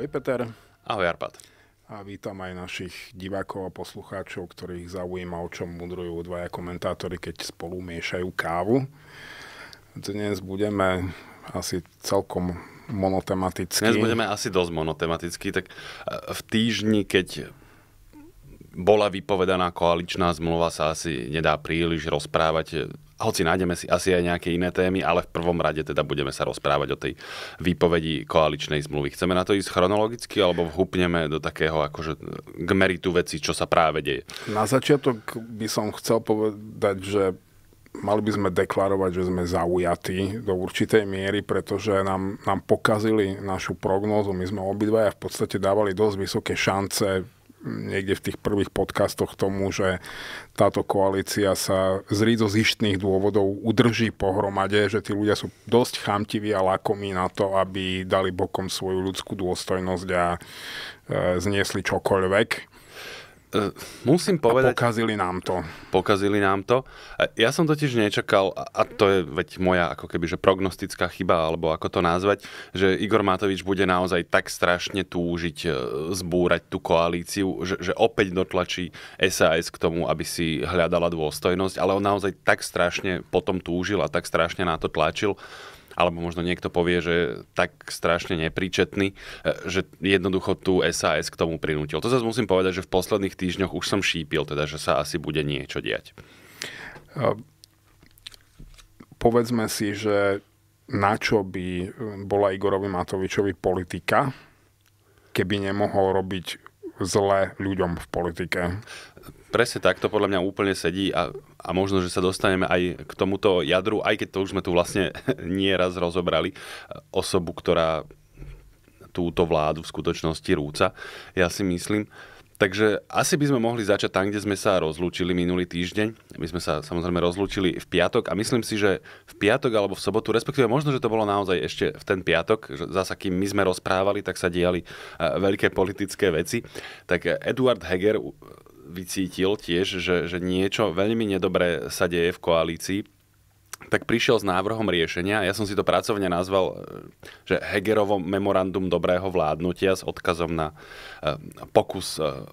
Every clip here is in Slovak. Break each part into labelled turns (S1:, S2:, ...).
S1: Ahoj Peter. Ahoj Arpad. A vítam aj našich divákov a poslucháčov, ktorých zaujíma, o čom mudrujú dvaja komentátori, keď spolu miešajú kávu. Dnes budeme asi celkom monotematicky. Dnes budeme
S2: asi dosť monotematicky, tak e, v týždni, keď bola vypovedaná koaličná zmluva, sa asi nedá príliš rozprávať hoci nájdeme si asi aj nejaké iné témy, ale v prvom rade teda budeme sa rozprávať o tej výpovedi koaličnej zmluvy. Chceme na to ísť chronologicky, alebo vhupneme do takého akože k meritu veci, čo sa práve deje?
S1: Na začiatok by som chcel povedať, že mali by sme deklarovať, že sme zaujatí do určitej miery, pretože nám, nám pokazili našu prognózu. My sme obidvaja v podstate dávali dosť vysoké šance niekde v tých prvých podcastoch tomu, že táto koalícia sa z rízozištných dôvodov udrží pohromade, že tí ľudia sú dosť chamtiví a lakomí na to, aby dali bokom svoju ľudskú dôstojnosť a e, zniesli čokoľvek Eh, musím povedať... A pokazili nám to.
S2: Pokazili nám to. Ja som totiž nečakal, a to je veď moja ako keby, že prognostická chyba, alebo ako to nazvať, že Igor Matovič bude naozaj tak strašne túžiť eh, zbúrať tú koalíciu, že, že opäť dotlačí SAS k tomu, aby si hľadala dôstojnosť, ale on naozaj tak strašne potom túžil a tak strašne na to tlačil, alebo možno niekto povie, že tak strašne nepríčetný, e, že jednoducho tú SAS k tomu prinútil. To zase musím povedať, že v posledných týždňoch už som šípil, teda, že sa asi bude niečo diať. E,
S1: povedzme si, že na čo by e, bola Igorovi Matovičovi politika, keby nemohol robiť zle ľuďom v politike.
S2: Presne tak, to podľa mňa úplne sedí a a možno, že sa dostaneme aj k tomuto jadru, aj keď to už sme tu vlastne nieraz rozobrali, osobu, ktorá túto vládu v skutočnosti rúca, ja si myslím. Takže asi by sme mohli začať tam, kde sme sa rozlúčili minulý týždeň. My sme sa samozrejme rozlúčili v piatok a myslím si, že v piatok alebo v sobotu, respektíve možno, že to bolo naozaj ešte v ten piatok, že zasa kým my sme rozprávali, tak sa diali eh, veľké politické veci. Tak Eduard Heger vycítil tiež, že, že niečo veľmi nedobré sa deje v koalícii, tak prišiel s návrhom riešenia. Ja som si to pracovne nazval, e, že Hegerovo memorandum dobrého vládnutia s odkazom na e, pokus e,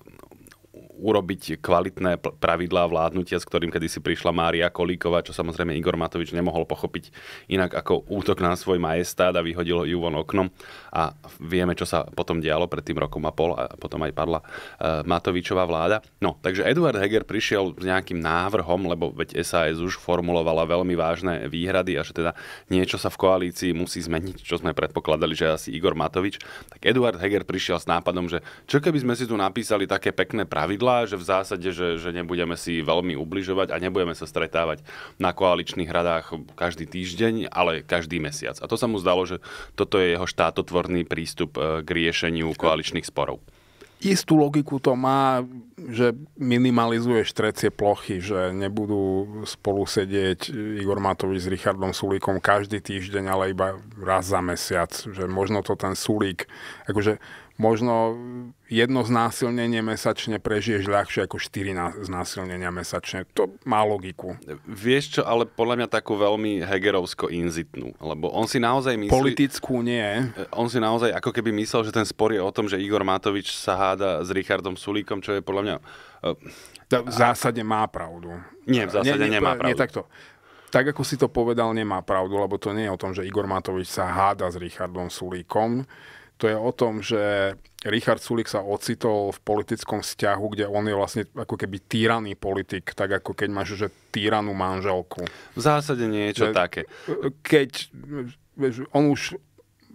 S2: urobiť kvalitné pravidlá vládnutia, s ktorým kedysi prišla Mária Kolíková, čo samozrejme Igor Matovič nemohol pochopiť inak ako útok na svoj majestát a vyhodil ju von oknom. A vieme, čo sa potom dialo pred tým rokom a pol a potom aj padla e, Matovičová vláda. No, takže Eduard Heger prišiel s nejakým návrhom, lebo veď SAS už formulovala veľmi vážne výhrady a že teda niečo sa v koalícii musí zmeniť, čo sme predpokladali, že asi Igor Matovič. Tak Eduard Heger prišiel s nápadom, že čo keby sme si tu napísali také pekné pravidlo, dohodla, že v zásade, že, že nebudeme si veľmi ubližovať a nebudeme sa stretávať na koaličných radách každý týždeň, ale každý mesiac. A to sa mu zdalo, že toto je jeho štátotvorný prístup e, k riešeniu koaličných sporov
S1: istú logiku to má, že minimalizuje štrecie plochy, že nebudú spolu sedieť Igor Matovič s Richardom Sulíkom každý týždeň, ale iba raz za mesiac. Že možno to ten Sulík, akože možno jedno znásilnenie mesačne prežiješ ľahšie ako štyri znásilnenia mesačne. To má logiku.
S2: Vieš čo, ale podľa mňa takú veľmi hegerovsko-inzitnú. Lebo on si naozaj myslí... Politickú nie. E, on si naozaj ako keby myslel, že ten spor je o tom, že Igor Matovič sa háda s Richardom Sulíkom, čo je podľa mňa... E, v
S1: zásade má pravdu. Nie, v zásade nie, nie, nemá pravdu. Nie, takto tak ako si to povedal, nemá pravdu, lebo to nie je o tom, že Igor Matovič sa háda s Richardom Sulíkom to je o tom, že Richard Sulik sa ocitol v politickom vzťahu, kde on je vlastne ako keby týraný politik, tak ako keď máš že týranú manželku. V zásade niečo že, také. Keď on už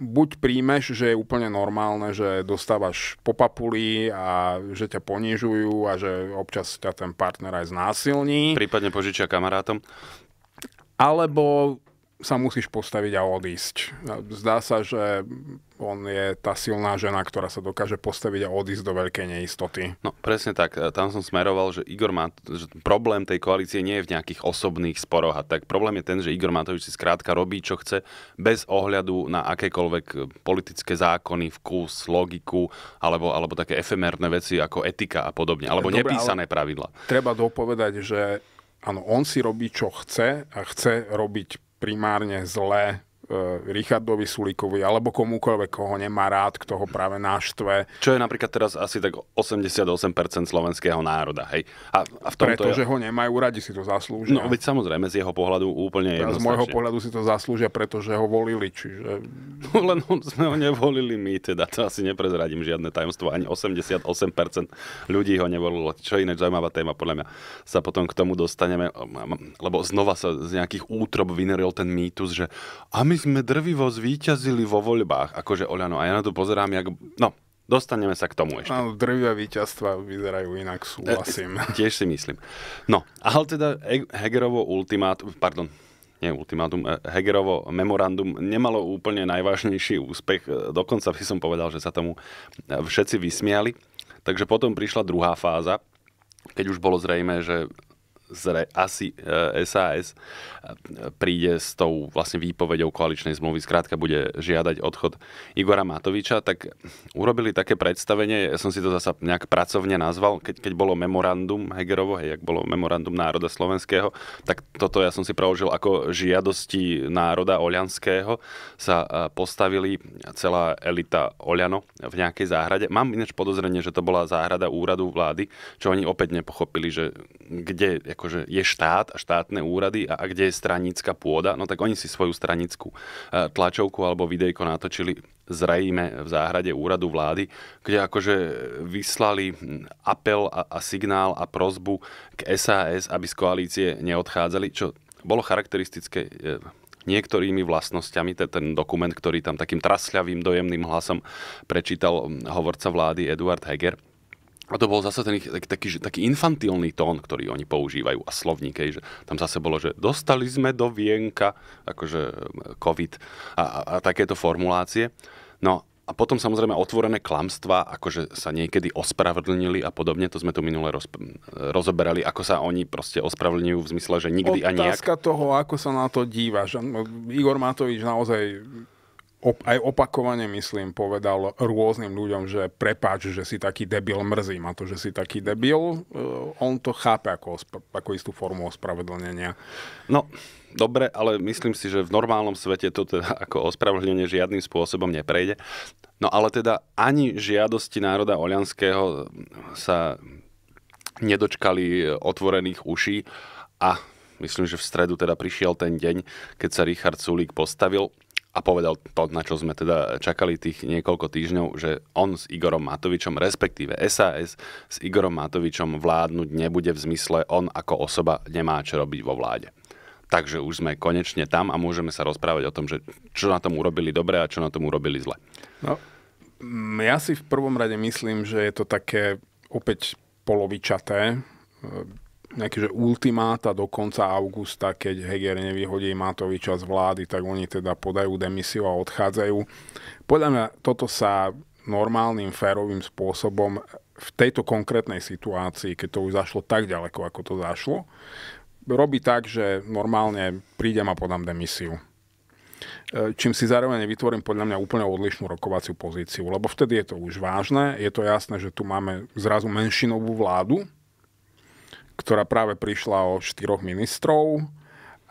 S1: buď príjmeš, že je úplne normálne, že dostávaš popapulí a že ťa ponižujú a že občas ťa ten partner aj znásilní. Prípadne požičia kamarátom. Alebo sa musíš postaviť a odísť. Zdá sa, že on je tá silná žena, ktorá sa dokáže postaviť a odísť do veľkej neistoty.
S2: No presne tak, e, tam som smeroval, že Igor má, že problém tej koalície nie je v nejakých osobných sporoch a tak problém je ten, že Igor Matovič si skrátka robí, čo chce, bez ohľadu na akékoľvek e, politické zákony, vkus, logiku, alebo, alebo také efemérne veci ako etika a podobne, alebo Dobre, nepísané pravidla.
S1: Treba dopovedať, že áno, on si robí, čo chce a chce robiť primárne zlé E, Richardovi Sulíkovi alebo komukoľvek, koho nemá rád, kto ho práve náštve. Čo je napríklad teraz asi tak 88%
S2: slovenského národa. Hej? A, a v tomto Pretože je... ho
S1: nemajú radi, si to zaslúžia. No veď
S2: samozrejme, z jeho pohľadu úplne je. Z môjho
S1: pohľadu si to zaslúžia, pretože ho volili. Čiže...
S2: Len sme ho nevolili my, teda to asi neprezradím žiadne tajomstvo. Ani 88% ľudí ho nevolilo. Čo iné zaujímavá téma, podľa mňa sa potom k tomu dostaneme, lebo znova sa z nejakých útrob vyneril ten mýtus, že a my sme drvivo zvíťazili vo voľbách, akože Oľano, a ja na to pozerám, jak... No, Dostaneme sa k tomu
S1: ešte. No, drvivé víťazstva vyzerajú inak, súhlasím. E,
S2: tiež si myslím. No, ale teda Hegerovo ultimátum, pardon, nie ultimátum, eh, Hegerovo memorandum nemalo úplne najvážnejší úspech. Eh, dokonca by som povedal, že sa tomu eh, všetci vysmiali. Takže potom prišla druhá fáza, keď už bolo zrejme, že zre, asi e, eh, SAS eh, príde s tou vlastne výpovedou koaličnej zmluvy, zkrátka bude žiadať odchod Igora Matoviča, tak urobili také predstavenie, ja som si to zasa nejak pracovne nazval, keď, keď bolo memorandum Hegerovo, hej, ak bolo memorandum národa slovenského, tak toto ja som si preložil ako žiadosti národa Oľanského sa eh, postavili celá elita Oľano v nejakej záhrade. Mám ináč podozrenie, že to bola záhrada úradu vlády, čo oni opäť nepochopili, že kde akože je štát a štátne úrady a, a kde je stranická pôda, no tak oni si svoju stranickú e, tlačovku alebo videjko natočili zrejme v záhrade úradu vlády, kde akože vyslali apel a, a signál a prozbu k SAS, aby z koalície neodchádzali, čo bolo charakteristické e, niektorými vlastnosťami, je ten dokument, ktorý tam takým trasľavým, dojemným hlasom prečítal hovorca vlády Eduard Heger. A to bol zase ten ich, tak, taký, taký infantilný tón, ktorý oni používajú a slovník, že tam zase bolo, že dostali sme do vienka, akože COVID a, a, a takéto formulácie. No a potom samozrejme otvorené klamstva, akože sa niekedy ospravedlnili a podobne, to sme tu minule roz, rozoberali, ako sa oni proste ospravedlňujú v zmysle, že nikdy Otázka a nejak. Otázka
S1: toho, ako sa na to dívaš. Igor Matovič naozaj op- aj opakovane, myslím, povedal rôznym ľuďom, že prepáč, že si taký debil, mrzí ma to, že si taký debil. Uh, on to chápe ako, ako istú formu ospravedlnenia.
S2: No, dobre, ale myslím si, že v normálnom svete to teda ako ospravedlnenie žiadnym spôsobom neprejde. No ale teda ani žiadosti národa Oľanského sa nedočkali otvorených uší a myslím, že v stredu teda prišiel ten deň, keď sa Richard Sulík postavil a povedal to, na čo sme teda čakali tých niekoľko týždňov, že on s Igorom Matovičom, respektíve SAS s Igorom Matovičom vládnuť nebude v zmysle, on ako osoba nemá čo robiť vo vláde. Takže už sme konečne tam a môžeme sa rozprávať o tom, že čo na tom urobili dobre a čo na tom urobili zle.
S1: No, mm, ja si v prvom rade myslím, že je to také opäť polovičaté nejaké že ultimáta do konca augusta, keď Heger nevyhodí Matoviča z vlády, tak oni teda podajú demisiu a odchádzajú. Podľa mňa toto sa normálnym, férovým spôsobom v tejto konkrétnej situácii, keď to už zašlo tak ďaleko, ako to zašlo, robí tak, že normálne prídem a podám demisiu e, čím si zároveň vytvorím podľa mňa úplne odlišnú rokovaciu pozíciu, lebo vtedy je to už vážne, je to jasné, že tu máme zrazu menšinovú vládu, ktorá práve prišla o štyroch ministrov.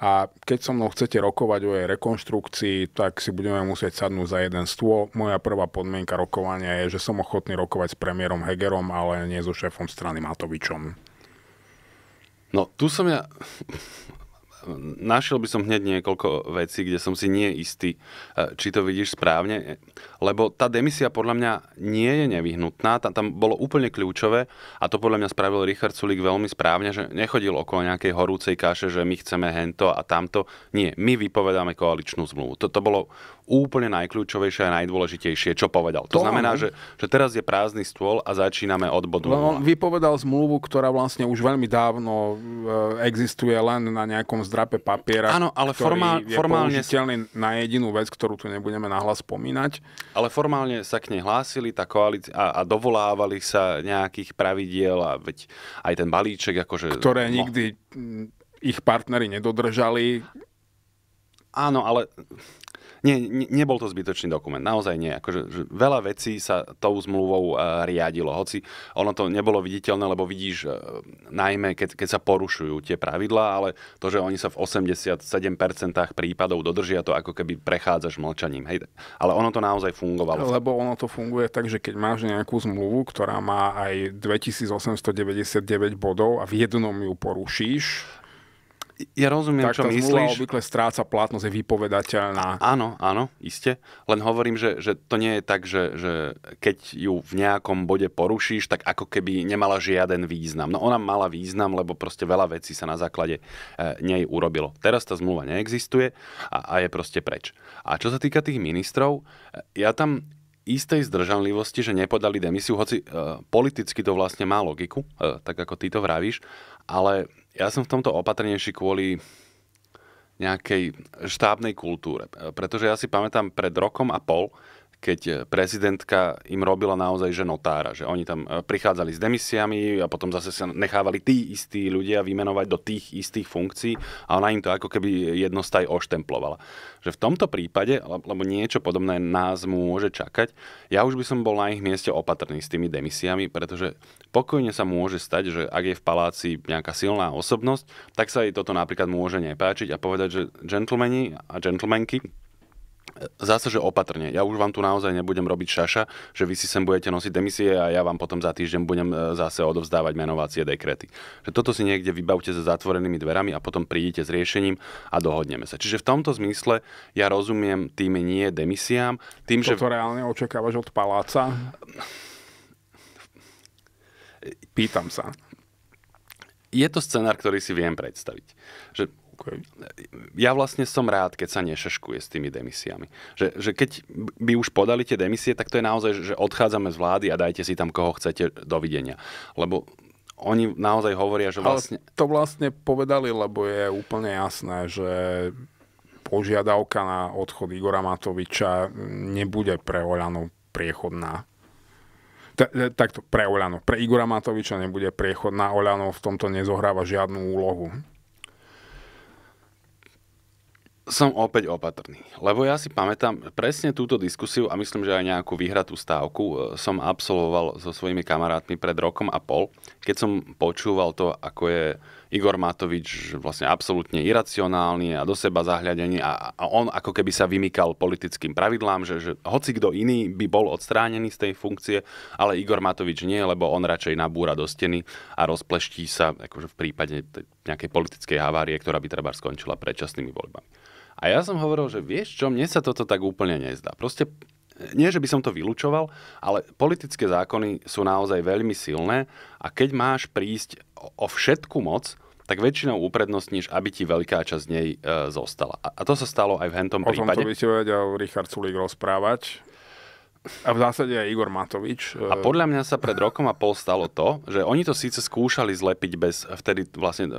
S1: A keď so mnou chcete rokovať o jej rekonštrukcii, tak si budeme musieť sadnúť za jeden stôl. Moja prvá podmienka rokovania je, že som ochotný rokovať s premiérom Hegerom, ale nie so šéfom strany Matovičom. No, tu som ja...
S2: Našiel by som hneď niekoľko vecí, kde som si nie istý, eh, či to vidíš správne lebo tá demisia podľa mňa nie je nevyhnutná, tam, tam bolo úplne kľúčové a to podľa mňa spravil Richard Sulik veľmi správne, že nechodil okolo nejakej horúcej kaše, že my chceme hento a tamto. Nie, my vypovedáme koaličnú zmluvu. To, to bolo úplne najkľúčovejšie a najdôležitejšie, čo povedal. To, to znamená, že, že teraz je prázdny stôl a začíname od bodu. No,
S1: on vypovedal zmluvu, ktorá vlastne už veľmi dávno e, existuje len na nejakom zdrape papiera. Áno, ale formál, je formálne... na jedinú vec, ktorú tu nebudeme nahlas
S2: spomínať. Ale formálne sa k nej hlásili tá koalícia a, a dovolávali sa nejakých pravidiel a veď aj ten balíček akože... Ktoré no. nikdy ich partnery nedodržali. Áno, ale nie, nebol to zbytočný dokument, naozaj nie. Akože, že veľa vecí sa tou zmluvou uh, riadilo, hoci ono to nebolo viditeľné, lebo vidíš uh, najmä, keď, keď sa porušujú tie pravidlá, ale to, že oni sa v 87% prípadov dodržia, to ako keby prechádzaš mlčaním. Hej. Ale ono to naozaj fungovalo.
S1: Lebo ono to funguje tak, že keď máš nejakú zmluvu, ktorá má aj 2899 bodov a v jednom ju porušíš, ja rozumiem, tak, čo tá myslíš. obvykle stráca platnosť, je vypovedateľná. Áno, áno, iste. Len hovorím,
S2: že, že to nie je tak, že, že keď ju v nejakom bode porušíš, tak ako keby nemala žiaden význam. No ona mala význam, lebo proste veľa vecí sa na základe e, nej urobilo. Teraz tá zmluva neexistuje a, a je proste preč. A čo sa týka tých ministrov, e, ja tam istej zdržanlivosti, že nepodali demisiu, hoci e, politicky to vlastne má logiku, e, tak ako ty to vravíš, ale ja som v tomto opatrnejší kvôli nejakej štábnej kultúre. Pretože ja si pamätám, pred rokom a pol keď e, prezidentka im robila naozaj že notára, že oni tam e, prichádzali s demisiami a potom zase sa nechávali tí istí ľudia vymenovať do tých istých funkcií a ona im to ako keby jednostaj oštemplovala. Že v tomto prípade, lebo niečo podobné nás môže čakať, ja už by som bol na ich mieste opatrný s tými demisiami, pretože pokojne sa môže stať, že ak je v paláci nejaká silná osobnosť, tak sa jej toto napríklad môže nepáčiť a povedať, že džentlmeni a džentlmenky, zase, že opatrne. Ja už vám tu naozaj nebudem robiť šaša, že vy si sem budete nosiť demisie a ja vám potom za týždeň budem e, zase odovzdávať menovacie dekrety. Že toto si niekde vybavte za zatvorenými dverami a potom prídite s riešením a dohodneme sa. Čiže v tomto zmysle ja rozumiem tým nie demisiám, tým, toto že... To
S1: reálne očakávaš od paláca?
S2: Pýtam sa. Je to scenár, ktorý si viem predstaviť šeškuje. Ja vlastne som rád, keď sa nešeškuje s tými demisiami. Že, že keď by už podali tie demisie, tak to je naozaj, že odchádzame z vlády a dajte si tam koho chcete, dovidenia. Lebo oni naozaj hovoria, že vlastne...
S1: Ale to vlastne povedali, lebo je úplne jasné, že požiadavka na odchod Igora Matoviča nebude pre Oľanu priechodná. E, takto, pre Oľano. Pre Igora Matoviča nebude priechodná. Oľano v tomto nezohráva žiadnu úlohu som opäť opatrný, lebo ja si pamätám presne túto diskusiu
S2: a myslím, že aj nejakú vyhratú stávku e, som absolvoval so svojimi kamarátmi pred rokom a pol, keď som počúval to, ako je Igor Matovič vlastne absolútne iracionálny a do seba zahľadený a, a on ako keby sa vymykal politickým pravidlám, že, že hoci kto iný by bol odstránený z tej funkcie, ale Igor Matovič nie, lebo on radšej nabúra do steny a rozpleští sa akože v prípade nejakej politickej havárie, ktorá by treba skončila predčasnými voľbami. A ja som hovoril, že vieš čo, mne sa toto tak úplne nezdá. Proste nie, že by som to vylúčoval, ale politické zákony sú naozaj veľmi silné a keď máš prísť o všetku moc, tak väčšinou uprednostníš, aby ti veľká časť z nej e, zostala. A, a to sa stalo aj v hentom prípade. O tom to by si
S1: vedel Richard Sulík rozprávať.
S2: A v zásade aj Igor Matovič. A eh, podľa mňa sa pred rokom a pol stalo to, že oni to síce skúšali zlepiť bez, vtedy vlastne eh,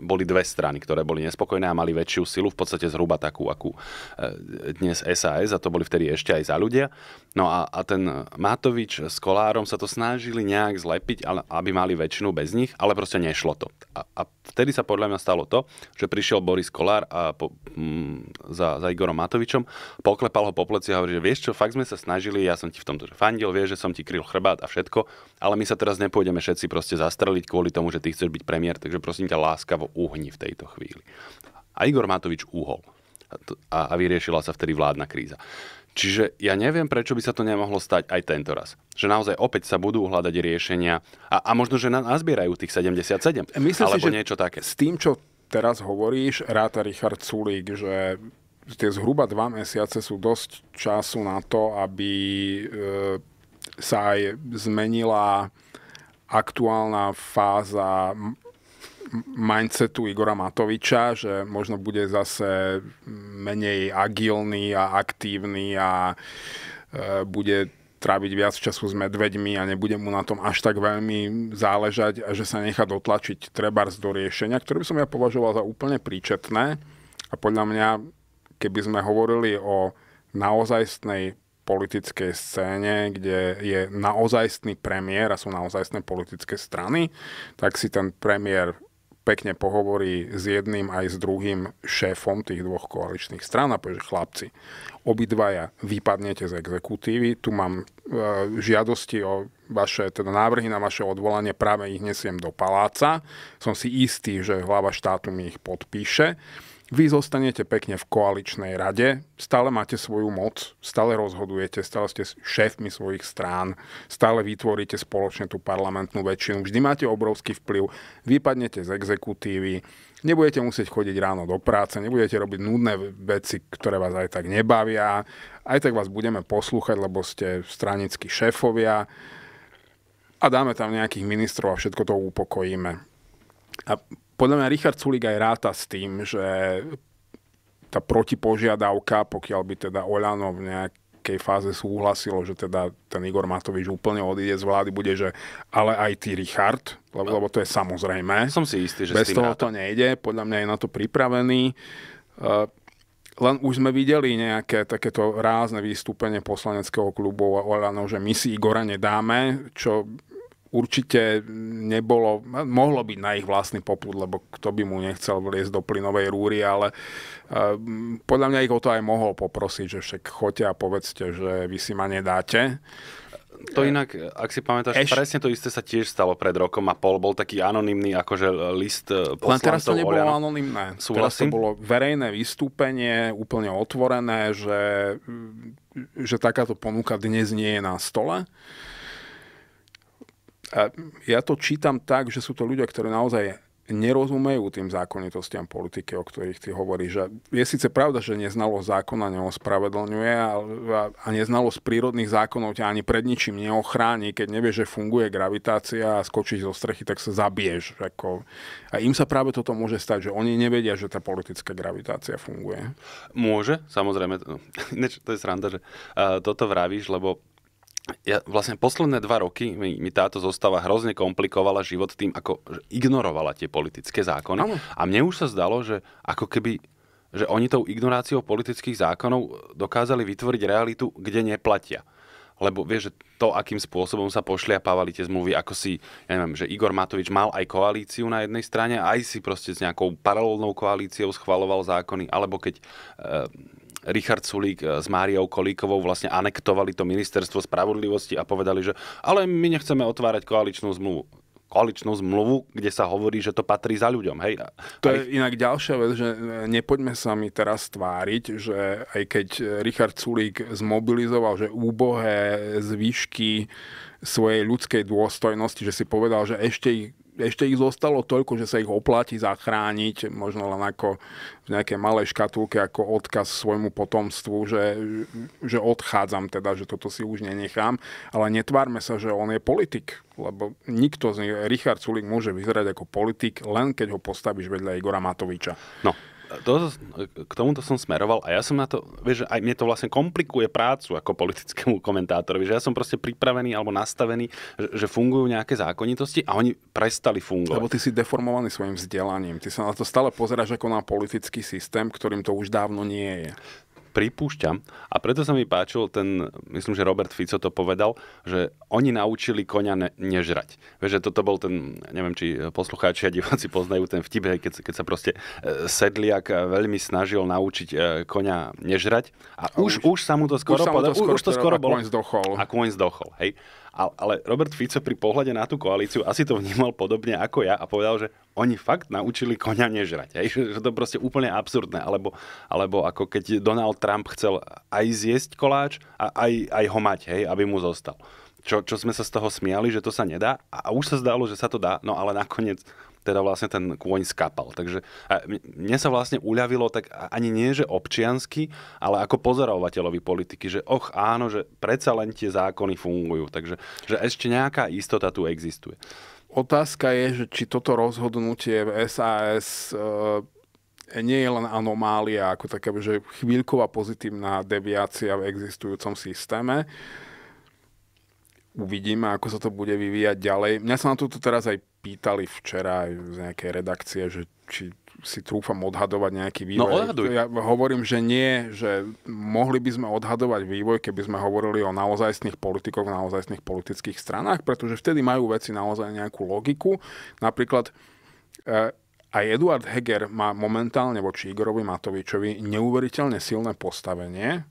S2: boli dve strany, ktoré boli nespokojné a mali väčšiu silu, v podstate zhruba takú, akú eh, dnes SAS, a to boli vtedy ešte aj za ľudia. No a, a ten Matovič s Kolárom sa to snažili nejak zlepiť, aby mali väčšinu bez nich, ale proste nešlo to. A, a vtedy sa podľa mňa stalo to, že prišiel Boris Kolár a po, m, mm, za, za Igorom Matovičom, poklepal ho po pleci a hovorí, že vieš čo, fakt sme sa snažili zastrelili, ja som ti v tomto fandil, vieš, že som ti kryl chrbát a všetko, ale my sa teraz nepôjdeme všetci proste zastreliť kvôli tomu, že ty chceš byť premiér, takže prosím ťa láskavo uhni v tejto chvíli. A Igor Matovič uhol a, a vyriešila sa vtedy vládna kríza. Čiže ja neviem, prečo by sa to nemohlo stať aj tento raz. Že naozaj opäť sa budú hľadať riešenia a, a
S1: možno, že na, nazbierajú tých 77. Myslím alebo si, niečo také. S tým, čo teraz hovoríš, ráta Richard Sulík, že tie zhruba dva mesiace sú dosť času na to, aby e, sa aj zmenila aktuálna fáza mindsetu Igora Matoviča, že možno bude zase menej agilný a aktívny a e, bude tráviť viac času s medveďmi a nebude mu na tom až tak veľmi záležať a že sa nechá dotlačiť trebárs do riešenia, ktoré by som ja považoval za úplne príčetné a podľa mňa keby sme hovorili o naozajstnej politickej scéne, kde je naozajstný premiér a sú naozajstné politické strany, tak si ten premiér pekne pohovorí s jedným aj s druhým šéfom tých dvoch koaličných strán a povie, že chlapci, obidvaja vypadnete z exekutívy, tu mám e, žiadosti o vaše, teda návrhy na vaše odvolanie, práve ich nesiem do paláca, som si istý, že hlava štátu mi ich podpíše vy zostanete pekne v koaličnej rade, stále máte svoju moc, stále rozhodujete, stále ste šéfmi svojich strán, stále vytvoríte spoločne tú parlamentnú väčšinu, vždy máte obrovský vplyv, vypadnete z exekutívy, nebudete musieť chodiť ráno do práce, nebudete robiť nudné veci, ktoré vás aj tak nebavia, aj tak vás budeme poslúchať, lebo ste stranickí šéfovia a dáme tam nejakých ministrov a všetko to upokojíme. A podľa mňa Richard Sulik aj ráta s tým, že tá protipožiadavka, pokiaľ by teda Oľano v nejakej fáze súhlasilo, že teda ten Igor Matovič úplne odíde z vlády, bude, že ale aj ty Richard, lebo, lebo to je samozrejme. Som si istý, že Bez toho ráta. to nejde, podľa mňa je na to pripravený. Eh, len už sme videli nejaké takéto rázne vystúpenie poslaneckého klubu a Oľano, že my si Igora nedáme, čo určite nebolo, mohlo byť na ich vlastný poput, lebo kto by mu nechcel vliesť do plynovej rúry, ale eh, podľa mňa ich o to aj mohol poprosiť, že však choďte a povedzte, že vy si ma nedáte. To inak, ak si pamätáš, Eš... presne to isté sa tiež stalo pred
S2: rokom a pol. Bol taký anonimný akože eh, list eh, poslancov Len teraz to nebolo Oliano.
S1: anonymné. Súhlasím? Teraz to bolo verejné vystúpenie, úplne otvorené, že, že takáto ponuka dnes nie je na stole. A ja to čítam tak, že sú to ľudia, ktorí naozaj nerozumejú tým zákonitostiam politiky, o ktorých ty hovoríš. je síce pravda, že neznalosť zákona neospravedlňuje a, a, a neznalosť prírodných zákonov ťa ani pred ničím neochráni. Keď nevieš, že funguje gravitácia a skočíš zo strechy, tak sa zabiješ. Ako. A im sa práve toto môže stať, že oni nevedia, že tá politická gravitácia funguje.
S2: Môže, samozrejme. No, to je sranda, že uh, toto vravíš, lebo ja, vlastne posledné dva roky mi, mi táto zostava hrozne komplikovala život tým, ako ignorovala tie politické zákony. Ano. A mne už sa zdalo, že ako keby že oni tou ignoráciou politických zákonov dokázali vytvoriť realitu, kde neplatia. Lebo vieš, že to, akým spôsobom sa pošliapávali tie zmluvy, ako si, ja neviem, že Igor Matovič mal aj koalíciu na jednej strane, aj si proste s nejakou paralelnou koalíciou schvaloval zákony, alebo keď e, Richard Sulík eh, s Máriou Kolíkovou vlastne anektovali to ministerstvo spravodlivosti a povedali, že ale my nechceme otvárať koaličnú zmluvu
S1: koaličnú zmluvu, kde sa hovorí, že to patrí za ľuďom. Hej? To aj... je inak ďalšia vec, že eh, nepoďme sa mi teraz tváriť, že aj keď eh, Richard Sulík zmobilizoval, že úbohé zvyšky svojej ľudskej dôstojnosti, že si povedal, že ešte ich ešte ich zostalo toľko, že sa ich oplatí zachrániť, možno len ako v nejakej malej škatulke, ako odkaz svojmu potomstvu, že, že odchádzam teda, že toto si už nenechám. Ale netvárme sa, že on je politik, lebo nikto z nich, Richard Sulik môže vyzerať ako politik, len keď ho postavíš vedľa Igora Matoviča. No to, k tomuto som smeroval a ja som na to, vieš, aj mne to vlastne komplikuje prácu ako
S2: politickému komentátorovi, že ja som proste pripravený alebo nastavený, že, že fungujú nejaké zákonitosti a
S1: oni prestali fungovať. Lebo ty si deformovaný svojim vzdelaním, ty sa na to stále pozeráš ako na politický systém, ktorým to už dávno nie je pripúšťam. A preto sa mi páčil ten,
S2: myslím, že Robert Fico to povedal, že oni naučili konia ne- nežrať. Vieš, že toto bol ten, neviem, či poslucháči a diváci poznajú ten vtip, keď, keď sa proste e, sedliak e, veľmi snažil naučiť e, konia nežrať. A, a už, už, už sa mu to skoro, už podal, mu to skoro, už to skoro bolo. A koň zdochol. A koň zdochol, hej. Ale Robert Fico pri pohľade na tú koalíciu asi to vnímal podobne ako ja a povedal, že oni fakt naučili konia nežrať. Aj? Že to proste úplne absurdné. Alebo, alebo ako keď Donald Trump chcel aj zjesť koláč a aj, aj ho mať, hej, aby mu zostal čo, čo sme sa z toho smiali, že to sa nedá a už sa zdalo, že sa to dá, no ale nakoniec teda vlastne ten kôň skapal. Takže mne sa vlastne uľavilo tak ani nie, že občiansky, ale ako pozorovateľovi politiky, že och áno, že predsa len tie zákony fungujú. Takže že ešte nejaká istota tu existuje.
S1: Otázka je, že či toto rozhodnutie v SAS e- nie je len anomália, ako taká, že chvíľková pozitívna deviácia v existujúcom systéme, Uvidíme, ako sa to bude vyvíjať ďalej. Mňa sa na toto teraz aj pýtali včera aj z nejakej redakcie, že či si trúfam odhadovať nejaký vývoj. No, odhaduj. Ja hovorím, že nie, že mohli by sme odhadovať vývoj, keby sme hovorili o naozajstných politikoch, naozajstných politických stranách, pretože vtedy majú veci naozaj nejakú logiku. Napríklad e, aj Eduard Heger má momentálne voči Igorovi Matovičovi neuveriteľne silné postavenie,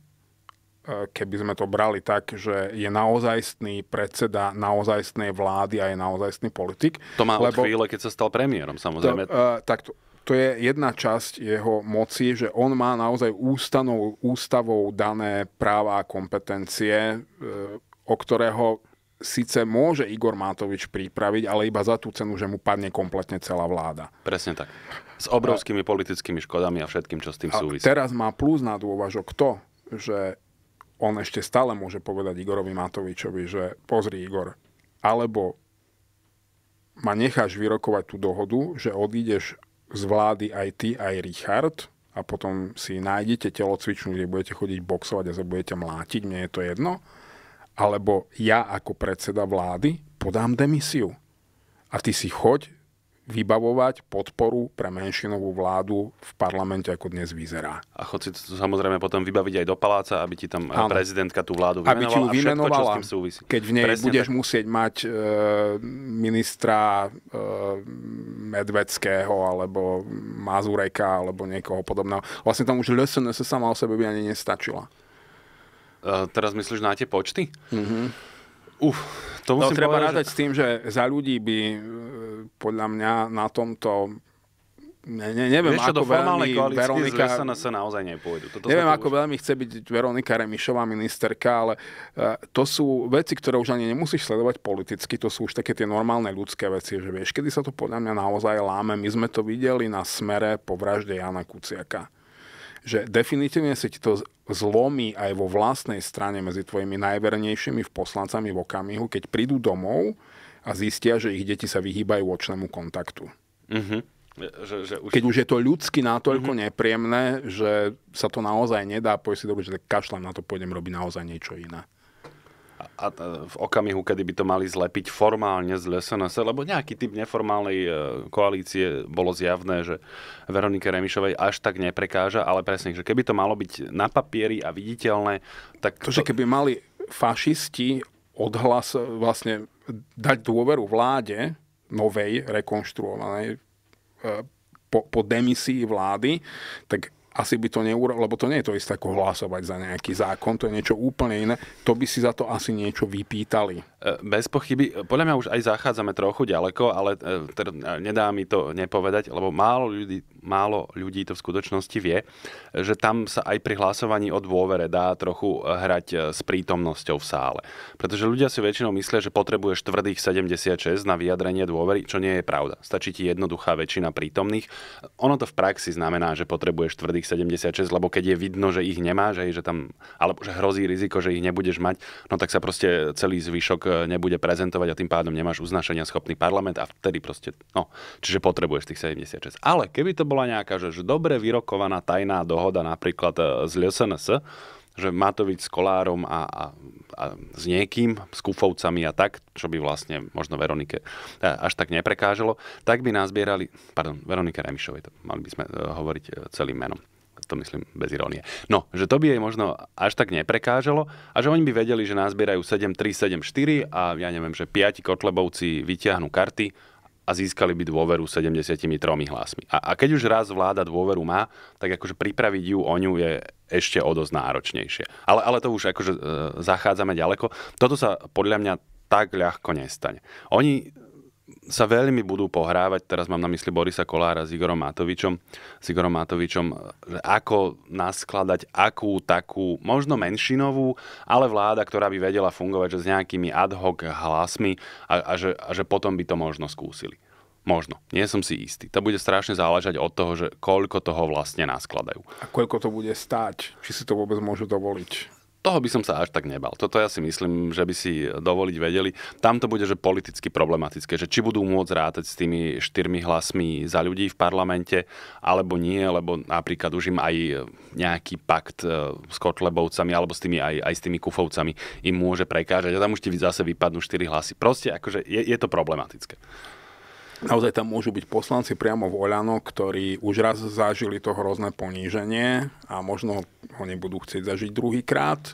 S1: E, keby sme to brali tak, že je naozajstný predseda naozajstnej vlády a je naozajstný politik. To má lebo, od chvíle, keď sa stal premiérom, samozrejme. To, uh, tak to, to je jedna časť jeho moci, že on má naozaj ústanou, ústavou dané práva a kompetencie, e, o ktorého síce môže Igor Matovič pripraviť, ale iba za tú cenu, že mu padne kompletne celá vláda.
S2: Presne tak. S obrovskými a, politickými škodami a všetkým, čo s tým súvisí.
S1: Teraz má plus na dôvažok to, že on ešte stále môže povedať Igorovi Matovičovi, že pozri Igor, alebo ma necháš vyrokovať tú dohodu, že odídeš z vlády aj ty, aj Richard a potom si nájdete telocvičnú, kde budete chodiť boxovať a sa budete mlátiť, mne je to jedno, alebo ja ako predseda vlády podám demisiu. A ty si choď vybavovať podporu pre menšinovú vládu v parlamente, ako dnes vyzerá.
S2: A chod si to samozrejme potom vybaviť aj do paláca, aby ti tam ano. Eh, prezidentka tú vládu vymenovala. Aby ti ju vymenovala, všetko, súvisí. keď v nej Presne budeš tak.
S1: musieť mať e, ministra e, Medveckého, alebo Mazureka, alebo niekoho podobného. Vlastne tam už LSNS sama o sebe by ani nestačila.
S2: E, teraz myslíš na tie počty? Mhm.
S1: Uf, to no, musím no, treba povedať, rádať že... s tým, že za ľudí by e, podľa mňa na tomto ne, ne, neviem, Vieš, ako do veľmi Veronika... sa sa naozaj nepôjdu. Toto neviem, ako už... veľmi chce byť Veronika Remišová ministerka, ale uh, to sú veci, ktoré už ani nemusíš sledovať politicky, to sú už také tie normálne ľudské veci, že vieš, kedy sa to podľa mňa naozaj láme. My sme to videli na smere po vražde Jana Kuciaka že definitívne si ti to zlomí aj vo vlastnej strane medzi tvojimi najvernejšími v poslancami v okamihu, keď prídu domov a zistia, že ich deti sa vyhýbajú očnému kontaktu. Mm-hmm. Že, že už... Keď už je to ľudsky natoľko mm-hmm. nepríjemné, že sa to naozaj nedá, povieš si dobre, že tak kašlem na to, pôjdem robiť naozaj niečo iné
S2: a v okamihu, kedy by to mali zlepiť formálne z SNS, lebo nejaký typ neformálnej e, koalície bolo zjavné, že Veronike Remišovej až tak neprekáža, ale presne, že keby to malo byť na papieri a viditeľné, tak... To, to... že keby mali
S1: fašisti odhlas e, vlastne dať dôveru vláde, novej, rekonštruovanej, e, po, po demisii vlády, tak asi by to neurobil, lebo to nie je to isté ako hlasovať za nejaký zákon, to je niečo úplne iné, to by si za to asi niečo vypýtali. E, bez pochyby, podľa mňa už aj zachádzame trochu ďaleko,
S2: ale e, teda e, nedá mi to nepovedať, lebo málo ľudí, málo ľudí to v skutočnosti vie, že tam sa aj pri hlasovaní o dôvere dá trochu hrať s prítomnosťou v sále. Pretože ľudia si väčšinou myslia, že potrebuješ tvrdých 76 na vyjadrenie dôvery, čo nie je pravda. Stačí ti jednoduchá väčšina prítomných. Ono to v praxi znamená, že potrebuješ tvrdých tých 76, lebo keď je vidno, že ich nemáš, že tam, alebo že hrozí riziko, že ich nebudeš mať, no tak sa proste celý zvyšok eh, nebude prezentovať a tým pádom nemáš uznášania schopný parlament a vtedy proste, no, čiže potrebuješ tých 76. Ale keby to bola nejaká, že, že dobre vyrokovaná tajná dohoda napríklad eh, z LSNS, že Matovič s Kolárom a, a, a s niekým, s Kufovcami a tak, čo by vlastne možno Veronike eh, až tak neprekážalo, tak by nás zbierali. pardon, Veronike Remišovej, to mali by sme hovoriť celým menom to myslím bez irónie. No, že to by jej možno až tak neprekážalo a že oni by vedeli, že nazbierajú 7-3, 7-4 a ja neviem, že 5 kotlebovci vyťahnú karty a získali by dôveru 73 hlasmi. A, a keď už raz vláda dôveru má, tak akože pripraviť ju o ňu je ešte o dosť náročnejšie. Ale, ale to už akože e, zachádzame ďaleko. Toto sa podľa mňa tak ľahko nestane. Oni sa veľmi budú pohrávať, teraz mám na mysli Borisa Kolára s Igorom Matovičom, s Igorom Matovičom, ako naskladať akú takú, možno menšinovú, ale vláda, ktorá by vedela fungovať že s nejakými ad hoc hlasmi a, a, že, a že potom by to možno skúsili. Možno. Nie som si istý. To bude strašne záležať od toho, že koľko toho vlastne
S1: naskladajú. A koľko to bude stáť? Či si to vôbec môžu dovoliť? toho by som sa až tak nebal.
S2: Toto ja si myslím, že by si dovoliť vedeli. Tam to bude, že politicky problematické, že či budú môcť rátať s tými štyrmi hlasmi za ľudí v parlamente, alebo nie, lebo napríklad už im aj nejaký pakt e, s Kotlebovcami, alebo s tými aj, aj s tými Kufovcami im môže prekážať a tam už ti zase vypadnú štyri hlasy. Proste akože je, je to problematické.
S1: Naozaj tam môžu byť poslanci priamo v Oľano, ktorí už raz zažili to hrozné poníženie a možno ho nebudú chcieť zažiť druhýkrát. E,